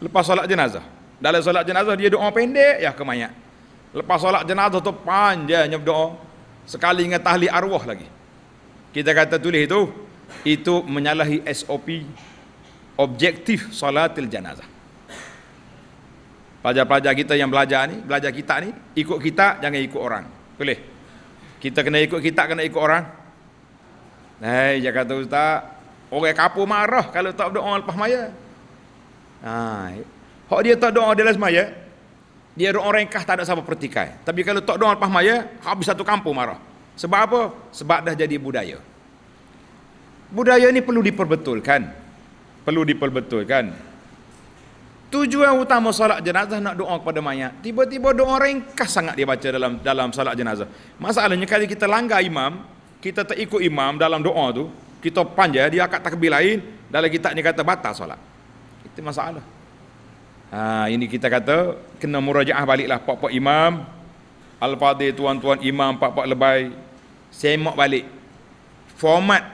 Lepas solat jenazah. Dalam solat jenazah dia doa pendek ya ke mayat. Lepas solat jenazah tu panjangnya berdoa. Sekali dengan tahli arwah lagi. Kita kata tulis itu, itu menyalahi SOP objektif solatil jenazah. Pelajar-pelajar kita yang belajar ni, belajar kita ni, ikut kita jangan ikut orang. Boleh? Kita kena ikut kita, kena ikut orang. Nah, eh, dia kata ustaz, orang kapur marah kalau tak berdoa lepas maya. Ha, ah, Hak dia tak doa dalam semaya, dia orang kah tak ada siapa pertikai. Tapi kalau tak doa lepas maya, habis satu kampung marah. Sebab apa? Sebab dah jadi budaya. Budaya ni perlu diperbetulkan. Perlu diperbetulkan. Tujuan utama salat jenazah nak doa kepada mayat. Tiba-tiba doa ringkas sangat dia baca dalam dalam salat jenazah. Masalahnya kali kita langgar imam, kita tak ikut imam dalam doa tu, kita panjang dia akan takbir lain, dalam kitab ni kata batal salat. Itu masalah. Ha, ini kita kata kena murajaah baliklah pak-pak imam al-fadil tuan-tuan imam pak-pak lebay semak balik format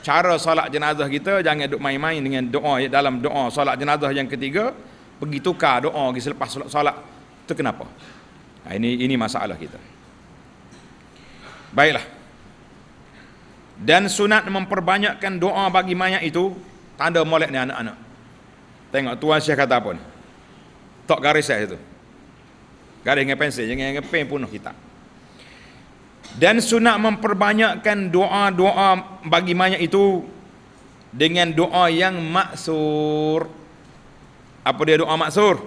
cara solat jenazah kita jangan duk main-main dengan doa ya, dalam doa solat jenazah yang ketiga pergi tukar doa lagi selepas solat solat tu kenapa ha, ini ini masalah kita baiklah dan sunat memperbanyakkan doa bagi mayat itu tanda molek ni anak-anak Tengok tuan syekh kata apa Tok garis saya itu. Garis dengan pensel, jangan dengan pen punuh kita. Dan sunat memperbanyakkan doa-doa bagi mayat itu dengan doa yang maksur. Apa dia doa maksur?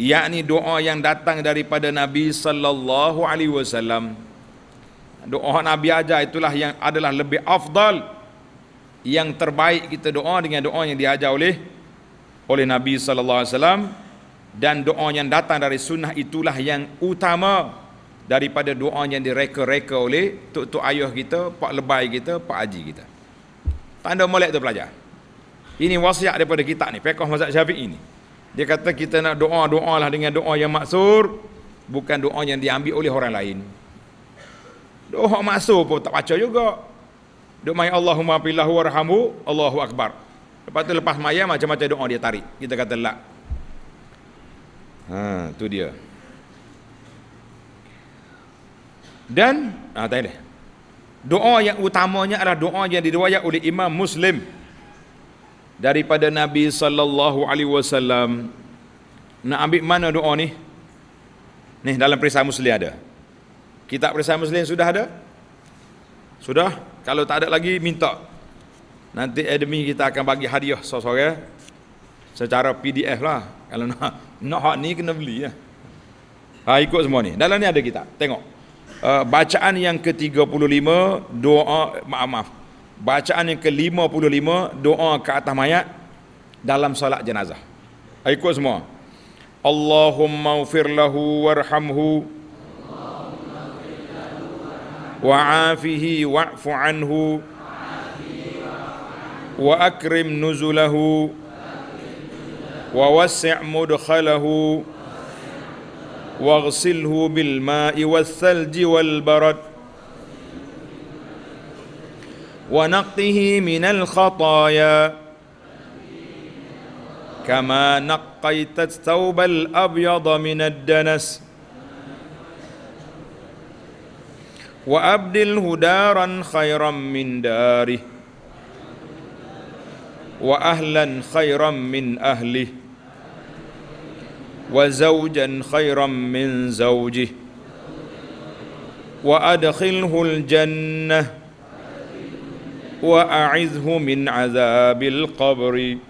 Yakni doa yang datang daripada Nabi sallallahu alaihi wasallam. Doa Nabi aja itulah yang adalah lebih afdal yang terbaik kita doa dengan doa yang diajar oleh oleh Nabi sallallahu alaihi wasallam dan doa yang datang dari sunnah itulah yang utama daripada doa yang direka-reka oleh tok-tok ayah kita, pak lebai kita, pak haji kita. Tanda molek tu pelajar. Ini wasiat daripada kita ni, fiqh mazhab Syafi'i ni. Dia kata kita nak doa doa lah dengan doa yang maksur, bukan doa yang diambil oleh orang lain. Doa maksur pun tak baca juga. Doa mai Allahumma billahi warhamu, Allahu akbar. Lepas tu lepas maya macam-macam doa dia tarik. Kita kata lak. Ha, tu dia. Dan ah ha, tadi. Doa yang utamanya adalah doa yang diriwayatkan oleh Imam Muslim daripada Nabi sallallahu alaihi wasallam. Nak ambil mana doa ni? Ni dalam perisai Muslim ada. Kitab perisai Muslim sudah ada? Sudah. Kalau tak ada lagi minta Nanti admin kita akan bagi hadiah sore-sore eh? secara PDF lah. Kalau nak nak hak ni kena beli lah. Ha, ikut semua ni. Dalam ni ada kita. Tengok. Uh, bacaan yang ke-35 doa maaf, maaf. Bacaan yang ke-55 doa ke atas mayat dalam solat jenazah. Ha, ikut semua. Allahumma ufir lahu warhamhu wa'afihi wa'fu anhu Allahumma وأكرم نزله ووسع مدخله واغسله بالماء والثلج والبرد ونقه من الخطايا كما نقيت الثوب الأبيض من الدنس وأبدله دارا خيرا من داره wa ahlan khairan min ahli wa zawjan khairan min zawji wa adkhilhu al-jannah wa a'izhu min azabil qabri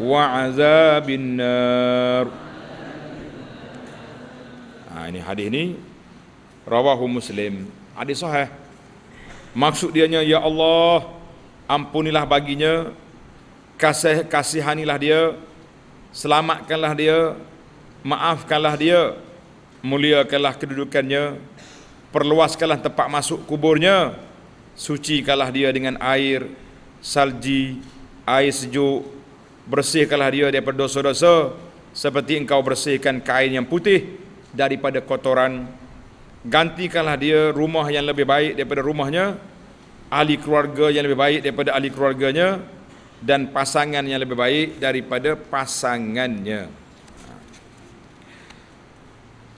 wa azabin nar ha, ini hadis ni rawahu muslim hadis sahih maksud dianya ya Allah ampunilah baginya kasih kasihanilah dia selamatkanlah dia maafkanlah dia muliakanlah kedudukannya perluaskanlah tempat masuk kuburnya sucikanlah dia dengan air salji air sejuk bersihkanlah dia daripada dosa-dosa seperti engkau bersihkan kain yang putih daripada kotoran gantikanlah dia rumah yang lebih baik daripada rumahnya ahli keluarga yang lebih baik daripada ahli keluarganya dan pasangan yang lebih baik daripada pasangannya.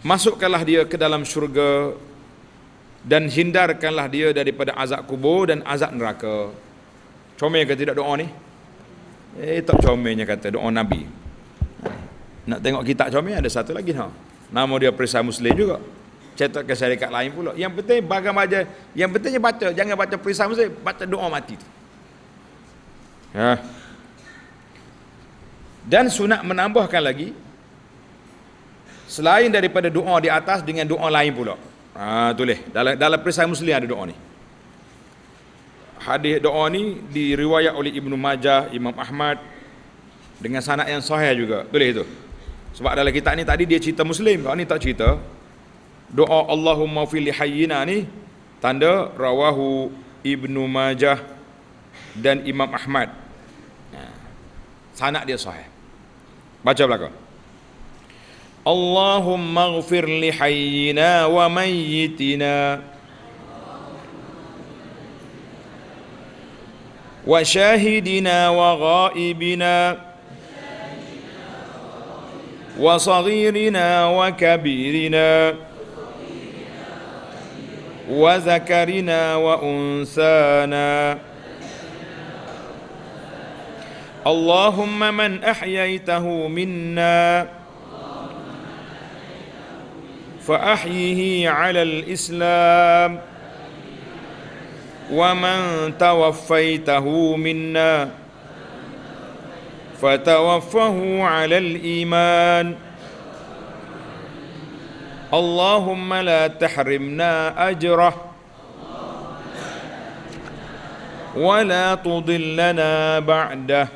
Masukkanlah dia ke dalam syurga dan hindarkanlah dia daripada azab kubur dan azab neraka. Comel ke tidak doa ni? Eh tak comelnya kata doa Nabi. Nak tengok kitab comel ada satu lagi ha. Nama dia Perisai Muslim juga cetak ke syarikat lain pula. Yang penting bagaimana baca, yang pentingnya baca, jangan baca perisai mesti baca doa mati. Tu. Ha. Dan sunat menambahkan lagi selain daripada doa di atas dengan doa lain pula. Ha tulis dalam dalam perisai muslim ada doa ni. Hadis doa ni diriwayat oleh Ibnu Majah, Imam Ahmad dengan sanad yang sahih juga. Tulis itu. Sebab dalam kitab ni tadi dia cerita muslim, kalau ni tak cerita, doa Allahumma fi lihayyina ni tanda rawahu Ibnu Majah dan Imam Ahmad. Ha. Sanak dia sahih. Baca belakang. Allahumma ghafir lihayyina wa mayyitina wa syahidina wa ghaibina wa saghirina wa kabirina وذكرنا وأنسانا اللهم من أحييته منا فأحيه على الإسلام ومن توفيته منا فتوفه على الإيمان اللهم لا تحرمنا أجره ولا تضلنا ba'dah.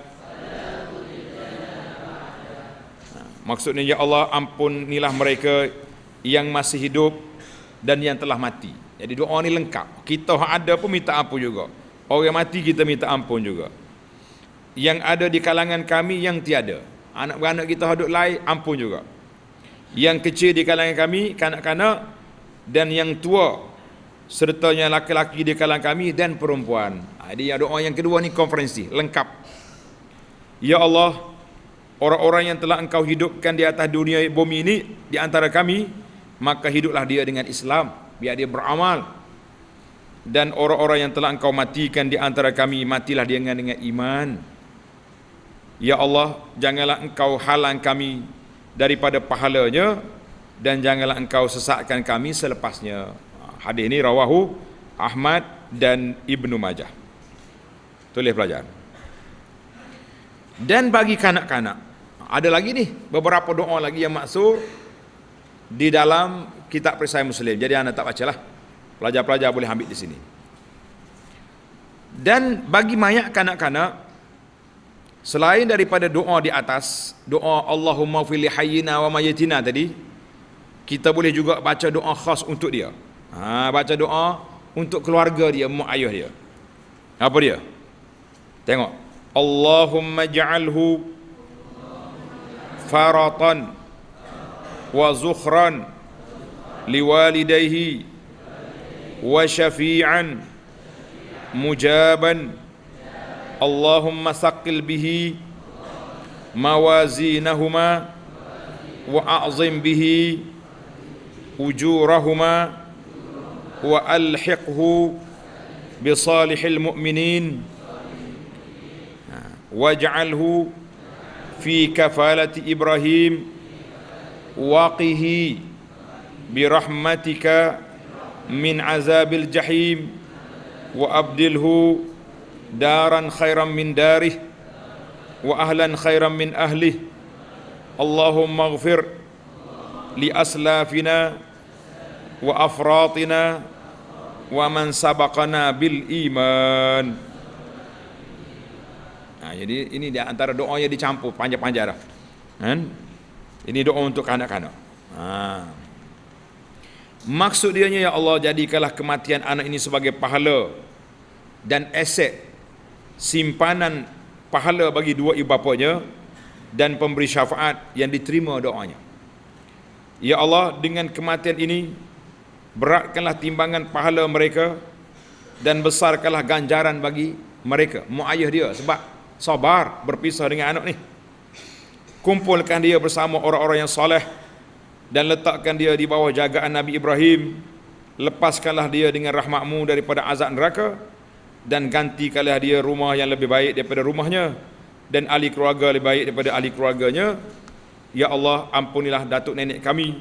Maksudnya ya Allah ampunilah mereka yang masih hidup dan yang telah mati. Jadi doa ni lengkap. Kita ada pun minta ampun juga. Orang yang mati kita minta ampun juga. Yang ada di kalangan kami yang tiada. Anak-anak kita hidup lain ampun juga yang kecil di kalangan kami kanak-kanak dan yang tua serta yang laki-laki di kalangan kami dan perempuan. Jadi ha, yang doa yang kedua ni konferensi lengkap. Ya Allah, orang-orang yang telah Engkau hidupkan di atas dunia bumi ini di antara kami, maka hiduplah dia dengan Islam, biar dia beramal. Dan orang-orang yang telah Engkau matikan di antara kami, matilah dia dengan, dengan iman. Ya Allah, janganlah Engkau halang kami daripada pahalanya dan janganlah engkau sesatkan kami selepasnya. Hadis ini rawahu Ahmad dan Ibnu Majah. Tulis pelajaran. Dan bagi kanak-kanak, ada lagi nih beberapa doa lagi yang masuk di dalam kitab perisai muslim. Jadi anda tak lah Pelajar-pelajar boleh ambil di sini. Dan bagi mayat kanak-kanak, Selain daripada doa di atas, doa Allahumma fili hayyina wa mayyitina tadi, kita boleh juga baca doa khas untuk dia. Ha, baca doa untuk keluarga dia, mak ayah dia. Apa dia? Tengok. Allahumma ja'alhu faratan wa zukhran liwalidayhi wa syafi'an mujaban اللهم ثقل به موازينهما وأعظم به أجورهما وألحقه بصالح المؤمنين واجعله في كفالة إبراهيم وقه برحمتك من عذاب الجحيم وأبدله daran khairan min darih wa ahlan khairan min ahlih Allahumma ighfir li aslafina wa afratina wa man sabaqana bil iman nah, ha, jadi ini di antara doa yang dicampur panjang-panjang dah kan ini doa untuk kanak-kanak ha. maksud dia ya Allah jadikanlah kematian anak ini sebagai pahala dan aset simpanan pahala bagi dua ibu bapanya dan pemberi syafaat yang diterima doanya. Ya Allah, dengan kematian ini, beratkanlah timbangan pahala mereka dan besarkanlah ganjaran bagi mereka. Mu'ayah dia sebab sabar berpisah dengan anak ni. Kumpulkan dia bersama orang-orang yang soleh dan letakkan dia di bawah jagaan Nabi Ibrahim. Lepaskanlah dia dengan rahmatmu daripada azab neraka dan ganti kalah dia rumah yang lebih baik daripada rumahnya dan ahli keluarga lebih baik daripada ahli keluarganya ya Allah ampunilah datuk nenek kami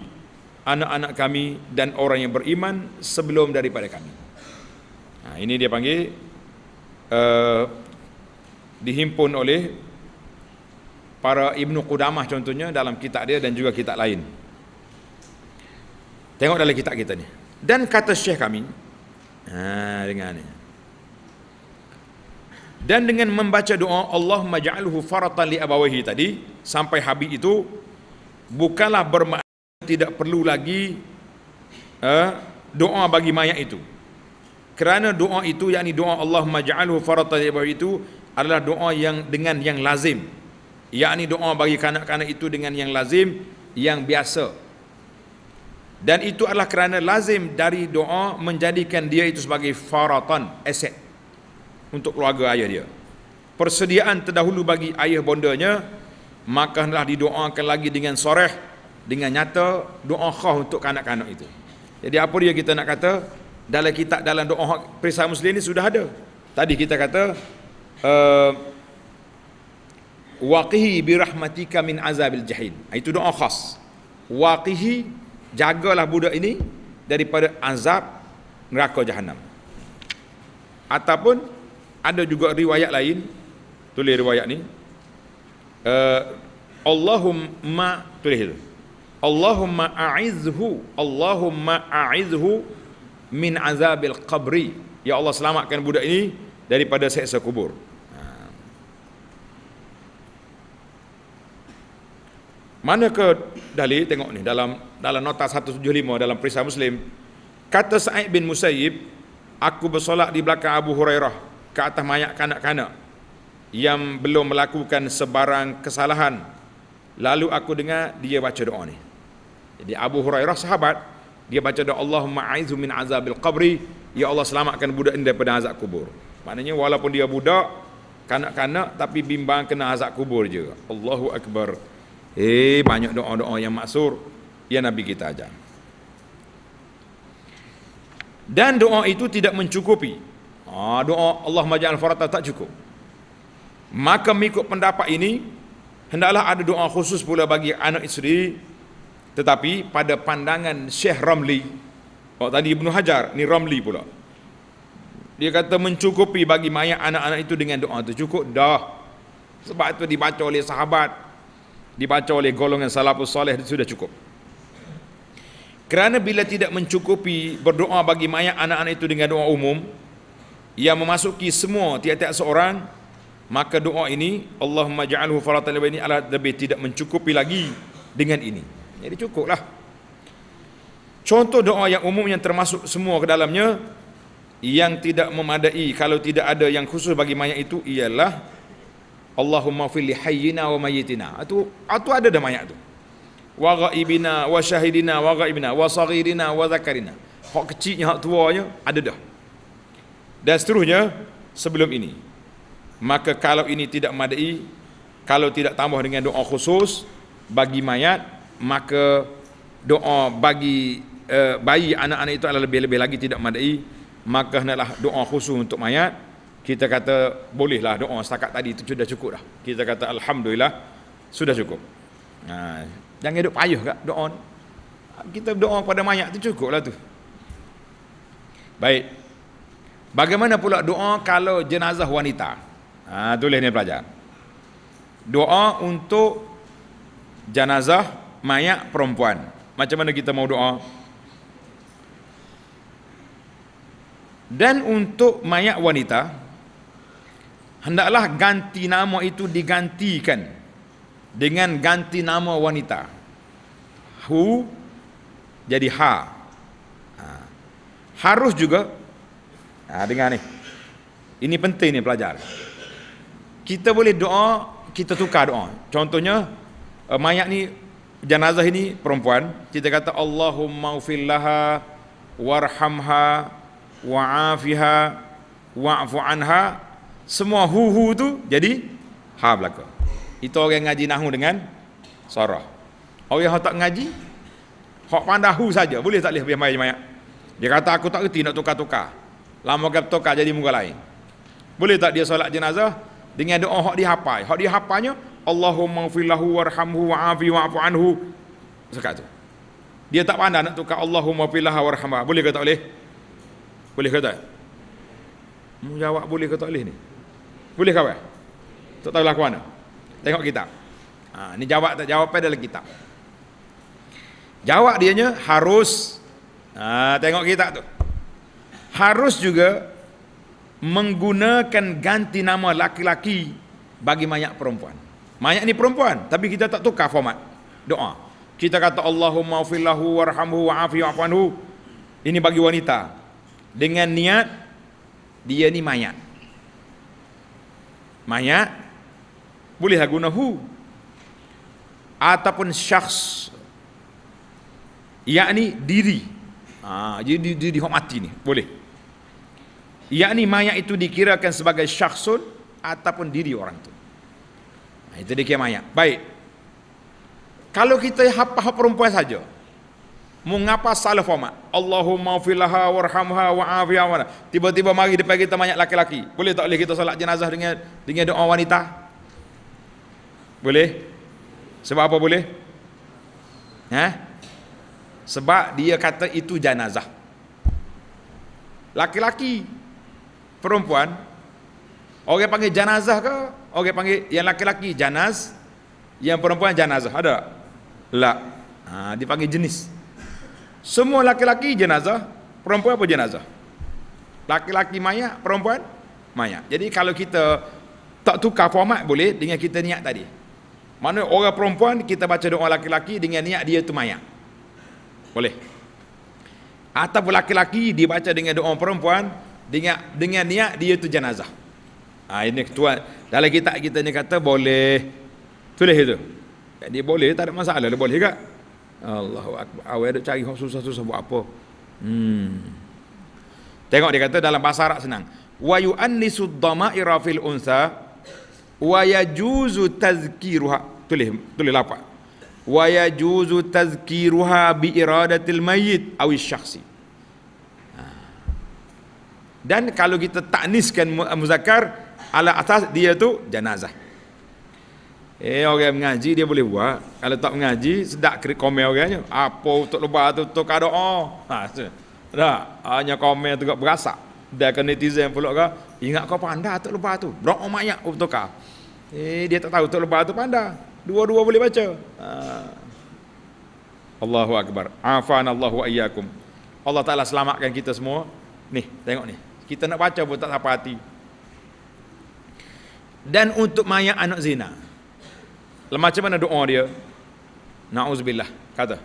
anak-anak kami dan orang yang beriman sebelum daripada kami nah, ha, ini dia panggil uh, dihimpun oleh para ibnu Qudamah contohnya dalam kitab dia dan juga kitab lain tengok dalam kitab kita ni dan kata syekh kami ha, dengar ni dan dengan membaca doa Allah ja'alhu faratan li abawahi tadi sampai habis itu bukalah bermakna tidak perlu lagi uh, doa bagi mayat itu kerana doa itu yakni doa Allah ja'alhu faratan li abawahi itu adalah doa yang dengan yang lazim yakni doa bagi kanak-kanak itu dengan yang lazim yang biasa dan itu adalah kerana lazim dari doa menjadikan dia itu sebagai faratan aset untuk keluarga ayah dia. Persediaan terdahulu bagi ayah bondanya, maka hendaklah didoakan lagi dengan soreh, dengan nyata doa khah untuk kanak-kanak itu. Jadi apa dia kita nak kata? Dalam kitab dalam doa perisai muslim ini sudah ada. Tadi kita kata, eh, Waqihi birahmatika min azabil jahil. Ah, itu doa khas. Waqihi, jagalah budak ini daripada azab neraka jahanam ataupun ada juga riwayat lain tulis riwayat ni uh, Allahumma tulis itu Allahumma a'izhu Allahumma a'izhu min azabil qabri ya Allah selamatkan budak ini daripada seksa kubur ha. Mana ke dalil tengok ni dalam dalam nota 175 dalam perisai Muslim kata Sa'id bin Musayyib aku bersolat di belakang Abu Hurairah ke atas mayat kanak-kanak yang belum melakukan sebarang kesalahan. Lalu aku dengar dia baca doa ni. Jadi Abu Hurairah sahabat, dia baca doa Allahumma a'izhu min azabil qabri, ya Allah selamatkan budak ini daripada azab kubur. Maknanya walaupun dia budak kanak-kanak tapi bimbang kena azab kubur je. Allahu akbar. Eh banyak doa-doa yang maksur yang Nabi kita ajar. Dan doa itu tidak mencukupi. Ah, doa Allah majal farata tak cukup. Maka mengikut pendapat ini, hendaklah ada doa khusus pula bagi anak isteri. Tetapi pada pandangan Syekh Ramli, oh, tadi Ibn Hajar, ni Ramli pula. Dia kata mencukupi bagi mayat anak-anak itu dengan doa itu cukup dah. Sebab itu dibaca oleh sahabat, dibaca oleh golongan salafus soleh itu sudah cukup. Kerana bila tidak mencukupi berdoa bagi mayat anak-anak itu dengan doa umum, yang memasuki semua tiap-tiap seorang maka doa ini Allahumma ja'alhu faratan lebih ini alat lebih tidak mencukupi lagi dengan ini jadi cukuplah contoh doa yang umum yang termasuk semua ke dalamnya yang tidak memadai kalau tidak ada yang khusus bagi mayat itu ialah Allahumma fili hayyina wa mayyitina itu, itu ada dah mayat itu wa ghaibina wa syahidina wa ghaibina wa sagirina wa zakarina hak kecilnya hak tuanya ada dah dan seterusnya sebelum ini maka kalau ini tidak madai kalau tidak tambah dengan doa khusus bagi mayat maka doa bagi uh, bayi anak-anak itu adalah lebih-lebih lagi tidak madai maka hendaklah doa khusus untuk mayat kita kata bolehlah doa setakat tadi itu sudah cukup dah kita kata alhamdulillah sudah cukup ha, jangan duk payuh kat doa kita doa pada mayat itu cukup lah tu baik Bagaimana pula doa kalau jenazah wanita? Ha, tulis ni pelajar. Doa untuk jenazah mayat perempuan. Macam mana kita mau doa? Dan untuk mayat wanita, hendaklah ganti nama itu digantikan dengan ganti nama wanita. Hu jadi ha. ha. Harus juga Ha, dengar ni. Ini penting ni pelajar. Kita boleh doa, kita tukar doa. Contohnya, eh, mayat ni, jenazah ini perempuan, kita kata Allahumma ufillaha warhamha wa'afiha wa'fu anha. Semua hu-hu tu jadi ha belaka. Itu orang yang ngaji nahu dengan sarah. Orang yang tak ngaji, hok pandahu saja boleh tak boleh habis mayat-mayat. Dia kata aku tak reti nak tukar-tukar lama ke tokah jadi muka lain boleh tak dia solat jenazah dengan doa hak oh, dihafal hak dihafalnya Allahumma gfirlahu warhamhu wa afi wa afu anhu sekat tu dia tak pandai nak tukar Allahumma gfirlahu warhamhu boleh ke tak boleh boleh ke tak menjawab boleh ke tak boleh ni boleh ke tak tahu lah ke mana tengok kitab ha, ni jawab tak jawab pada dalam kitab jawab dia dianya harus ha, tengok kitab tu harus juga menggunakan ganti nama laki-laki bagi mayat perempuan. Mayat ni perempuan tapi kita tak tukar format doa. Kita kata Allahumma afillahu warhamhu wa'afi wa'afanhu. Ini bagi wanita. Dengan niat dia ni mayat. Mayat boleh guna hu ataupun syakhs yakni diri. Ah ha, jadi dia dihormati ni. Boleh. Ia ni mayat itu dikirakan sebagai syakhsun ataupun diri orang itu itu dikira mayat baik kalau kita hafah perempuan saja mengapa salaf umat Allahumma filaha warhamha wa afiha tiba-tiba mari depan kita mayat laki-laki boleh tak boleh kita salat jenazah dengan dengan doa wanita boleh sebab apa boleh ha sebab dia kata itu jenazah laki-laki perempuan orang panggil jenazah ke orang panggil yang laki-laki janaz yang perempuan jenazah ada lah ha, dipanggil jenis semua laki-laki jenazah perempuan apa jenazah laki-laki mayat perempuan mayat jadi kalau kita tak tukar format boleh dengan kita niat tadi mana orang perempuan kita baca doa laki-laki dengan niat dia tu mayat boleh atau laki-laki dibaca dengan doa perempuan dengan dengan niat dia tu jenazah. Ha, ini ketua. dalam kitab kita ni kata boleh tulis itu. Jadi boleh tak ada masalah dia lah, boleh juga. Allahu akbar. Awak nak cari susah-susah buat apa? Hmm. Tengok dia kata dalam bahasa Arab senang. Wa yu'annisu dhamaira fil unsa wa yajuzu tazkiruha. Tulis tulis lapat. Wa yajuzu tazkiruha bi iradatil mayyit awi syakhsi dan kalau kita takniskan muzakkar ala atas dia tu jenazah eh orang mengaji dia boleh buat kalau tak mengaji sedak komen orangnya apa untuk lebar tu untuk kado oh ha tu dah hanya komen tu berasak dia kena netizen pula ke ingat kau pandai untuk lebar tu brok mayak untuk kau eh dia tak tahu untuk lebar tu pandai dua-dua boleh baca ha. Allahu akbar Allahu ayyakum Allah taala selamatkan kita semua Nih, tengok nih. Kita nak baca pun tak sapa hati. Dan untuk mayat anak zina. Lah macam mana doa dia? Na'uzubillah. Kata.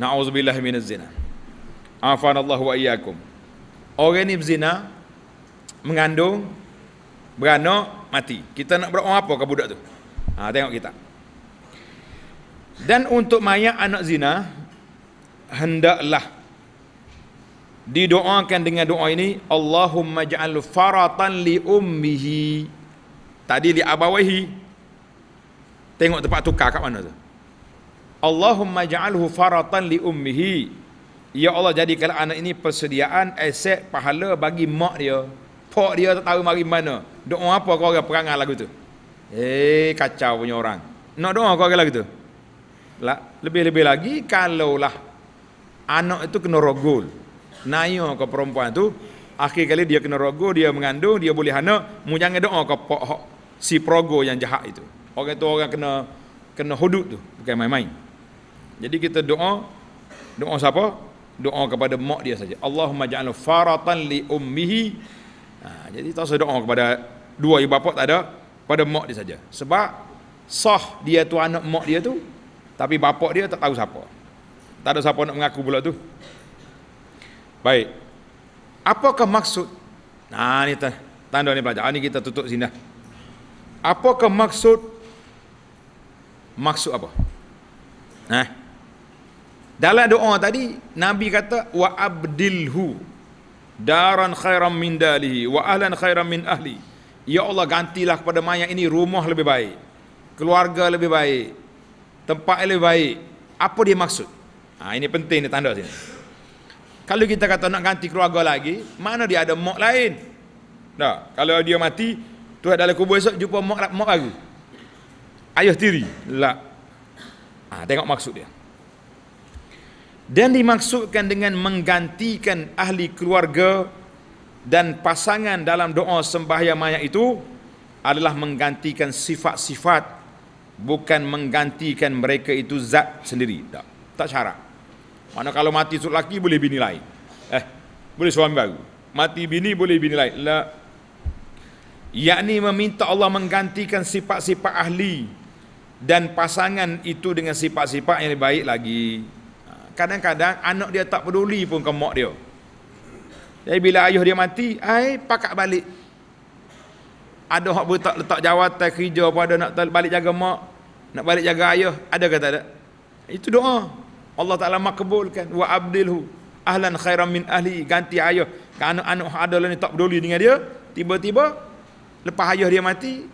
Na'uzubillah minaz zina. Afanallahu wa iyyakum. Orang ni berzina mengandung beranak mati. Kita nak berdoa apa ke budak tu? Ha, tengok kita. Dan untuk mayat anak zina hendaklah didoakan dengan doa ini Allahumma ja'al faratan li ummihi tadi li abawahi tengok tempat tukar kat mana tu Allahumma ja'alhu faratan li ummihi ya Allah jadikan anak ini persediaan aset pahala bagi mak dia pak dia tak tahu mari mana doa apa kau orang perangai lagu tu eh kacau punya orang nak doa kau orang lagu tu lah, lebih-lebih lagi kalaulah anak itu kena rogol Naya ke perempuan tu Akhir kali dia kena rogo Dia mengandung Dia boleh hana, Mu jangan doa ke pok Si progo yang jahat itu Orang tu orang kena Kena hudud tu Bukan main-main Jadi kita doa Doa siapa? Doa kepada mak dia saja. Allahumma ja'ala faratan li ummihi ha, Jadi tak usah doa kepada Dua ibu bapa tak ada Pada mak dia saja. Sebab Sah dia tu anak mak dia tu Tapi bapak dia tak tahu siapa Tak ada siapa nak mengaku pula tu Baik. Apakah maksud? Nah, ini tanda ni belajar. Ini ah, kita tutup sini dah. Apakah maksud? Maksud apa? Nah. Eh? Dalam doa tadi Nabi kata wa abdilhu daran khairam min dalihi wa ahlan khairam min ahli. Ya Allah gantilah kepada mayat ini rumah lebih baik, keluarga lebih baik, tempat lebih baik. Apa dia maksud? Ha, ini penting ni tanda sini. Kalau kita kata nak ganti keluarga lagi, mana dia ada mak lain? Dah, kalau dia mati, tu ada kubur esok jumpa mak lah, mak lagi. Ayah tiri. Lah. Ha, tengok maksud dia. Dan dimaksudkan dengan menggantikan ahli keluarga dan pasangan dalam doa sembahyang mayat itu adalah menggantikan sifat-sifat bukan menggantikan mereka itu zat sendiri. Tak. Tak syarat. Mana kalau mati suruh laki boleh bini lain. Eh, boleh suami baru. Mati bini boleh bini lain. La. Yakni meminta Allah menggantikan sifat-sifat ahli dan pasangan itu dengan sifat-sifat yang lebih baik lagi. Ha, kadang-kadang anak dia tak peduli pun ke mak dia. Jadi bila ayah dia mati, ai pakak balik. Ada hak buat tak letak jawatan kerja pada nak balik jaga mak, nak balik jaga ayah, ada ke tak ada? Itu doa. Allah Ta'ala makbulkan wa abdilhu ahlan khairan min ahli ganti ayah kerana anak adala ni tak peduli dengan dia tiba-tiba lepas ayah dia mati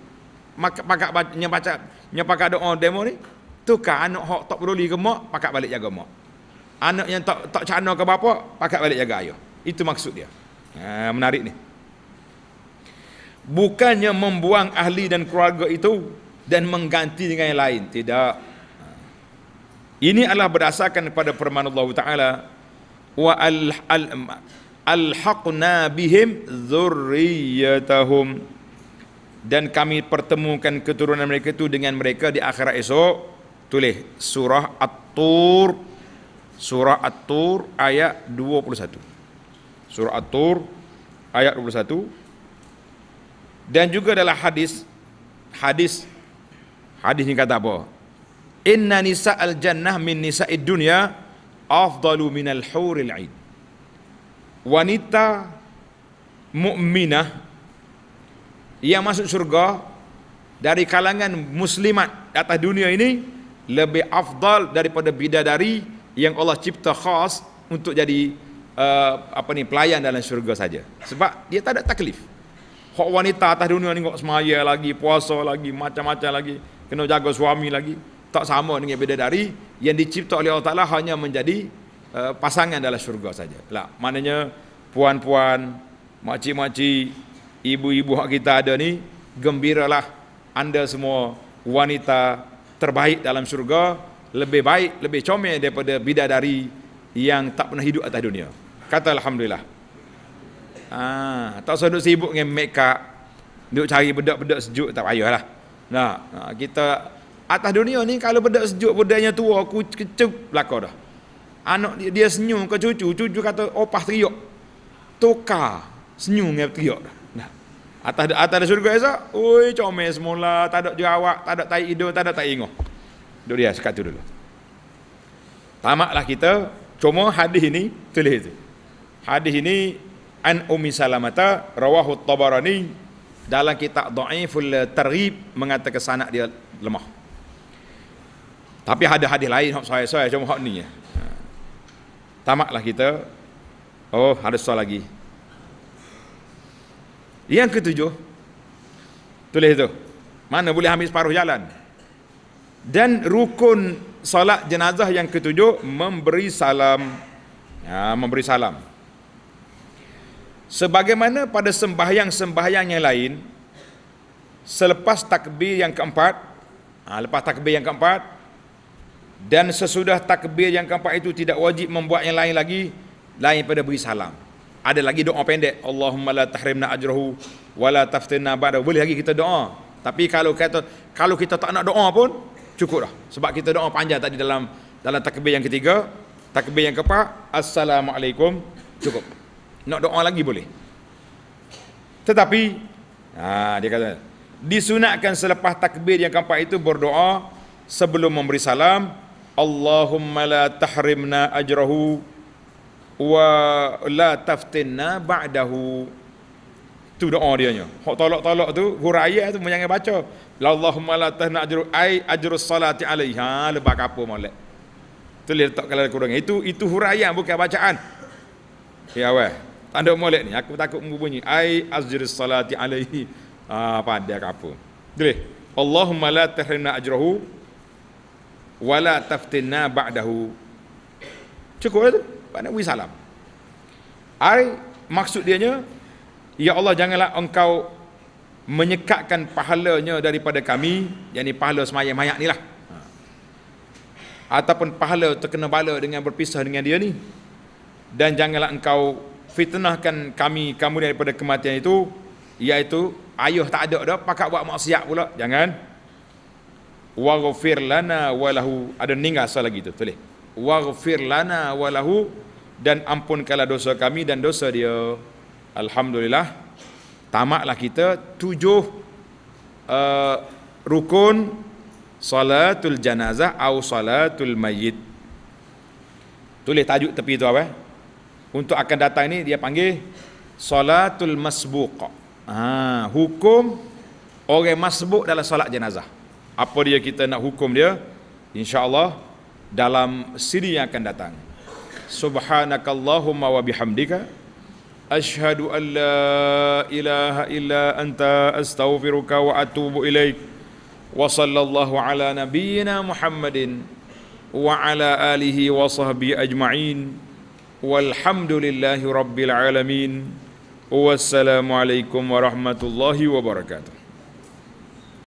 maka pakak baca baca pakak doa demo ni tukar anak hok tak peduli ke mak pakak balik jaga mak anak yang tak tak cana ke bapa pakak balik jaga ayah itu maksud dia ha, menarik ni bukannya membuang ahli dan keluarga itu dan mengganti dengan yang lain tidak ini adalah berdasarkan kepada firman Allah Taala wa al alhaqna bihim dzurriyyatahum dan kami pertemukan keturunan mereka itu dengan mereka di akhirat esok tulis surah at-tur surah at-tur ayat 21 surah at-tur ayat 21 dan juga adalah hadis hadis hadis ini kata apa inna nisa al jannah min nisa dunya afdalu min al hur al ain wanita mukminah yang masuk surga dari kalangan muslimat atas dunia ini lebih afdal daripada bidadari yang Allah cipta khas untuk jadi uh, apa ni pelayan dalam syurga saja sebab dia tak ada taklif hak wanita atas dunia ni kok semaya lagi puasa lagi macam-macam lagi kena jaga suami lagi tak sama dengan dari yang dicipta oleh Allah Ta'ala hanya menjadi uh, pasangan dalam syurga saja. Lah, maknanya puan-puan, makcik-makcik, ibu-ibu hak kita ada ni gembiralah anda semua wanita terbaik dalam syurga lebih baik lebih comel daripada bidadari yang tak pernah hidup atas dunia kata alhamdulillah ah ha, tak usah duk sibuk dengan mekap duk cari bedak-bedak sejuk tak payahlah nah kita atas dunia ni kalau budak sejuk budaknya tua aku kecup belaka dah anak dia, dia senyum ke cucu cucu kata opah oh, teriak tukar senyum dia teriak nah. atas atas surga esa oi comel semula tak ada jawab tak ada tai hidung tak ada tai ingoh duduk dia sekat tu dulu tamaklah kita cuma hadis ini tulis itu hadis ini an ummi salamata rawahu tabarani dalam kitab dhaiful targhib mengatakan sanad dia lemah tapi ada hadis lain hok sahih sahih cuma hok ni. Ya. Ha. Tamatlah kita. Oh, ada soal lagi. Yang ketujuh. Tulis tu. Mana boleh habis paruh jalan. Dan rukun solat jenazah yang ketujuh memberi salam. Ya, memberi salam. Sebagaimana pada sembahyang-sembahyang yang lain selepas takbir yang keempat, ha, lepas takbir yang keempat dan sesudah takbir yang keempat itu tidak wajib membuat yang lain lagi lain pada beri salam ada lagi doa pendek Allahumma la tahrimna ajrahu wala taftinna ba'da boleh lagi kita doa tapi kalau kata kalau kita tak nak doa pun cukup dah sebab kita doa panjang tadi dalam dalam takbir yang ketiga takbir yang keempat assalamualaikum cukup nak doa lagi boleh tetapi ha, dia kata disunatkan selepas takbir yang keempat itu berdoa sebelum memberi salam Allahumma la tahrimna ajrahu wa la taftinna ba'dahu tu doa dia nya hok tolak-tolak tu huraiyah tu jangan baca la Allahumma la tahna ajru ai ajru salati alaiha ha, lebak apa molek tu letak kalau kurang itu itu huraiyah bukan bacaan ya awal tanda molek ni aku takut membunyi ai ajru salati alaihi ha, apa dia apa boleh Allahumma la tahrimna ajrahu wala taftinna ba'dahu cukup lah tu makna beri salam I, maksud dia ya Allah janganlah engkau menyekatkan pahalanya daripada kami yang ni pahala semayang mayak ni lah ha. ataupun pahala terkena bala dengan berpisah dengan dia ni dan janganlah engkau fitnahkan kami kamu daripada kematian itu iaitu ayuh tak ada dah pakat buat maksiat pula jangan waghfir lana walahu ada ninggal salah gitu tulis waghfir lana walahu dan ampun ampunkanlah dosa kami dan dosa dia alhamdulillah tamaklah kita tujuh uh, rukun salatul janazah atau salatul mayyit tulis tajuk tepi tu apa eh? untuk akan datang ni dia panggil salatul masbuq ha, hukum orang masbuk dalam solat jenazah apa dia kita nak hukum dia insyaallah dalam siri yang akan datang subhanakallahumma wa bihamdika ashhadu alla ilaha illa anta astaghfiruka wa atubu ilaik wa sallallahu ala nabiyyina muhammadin wa ala alihi wa sahbihi ajma'in walhamdulillahi alamin wassalamu alaikum warahmatullahi wabarakatuh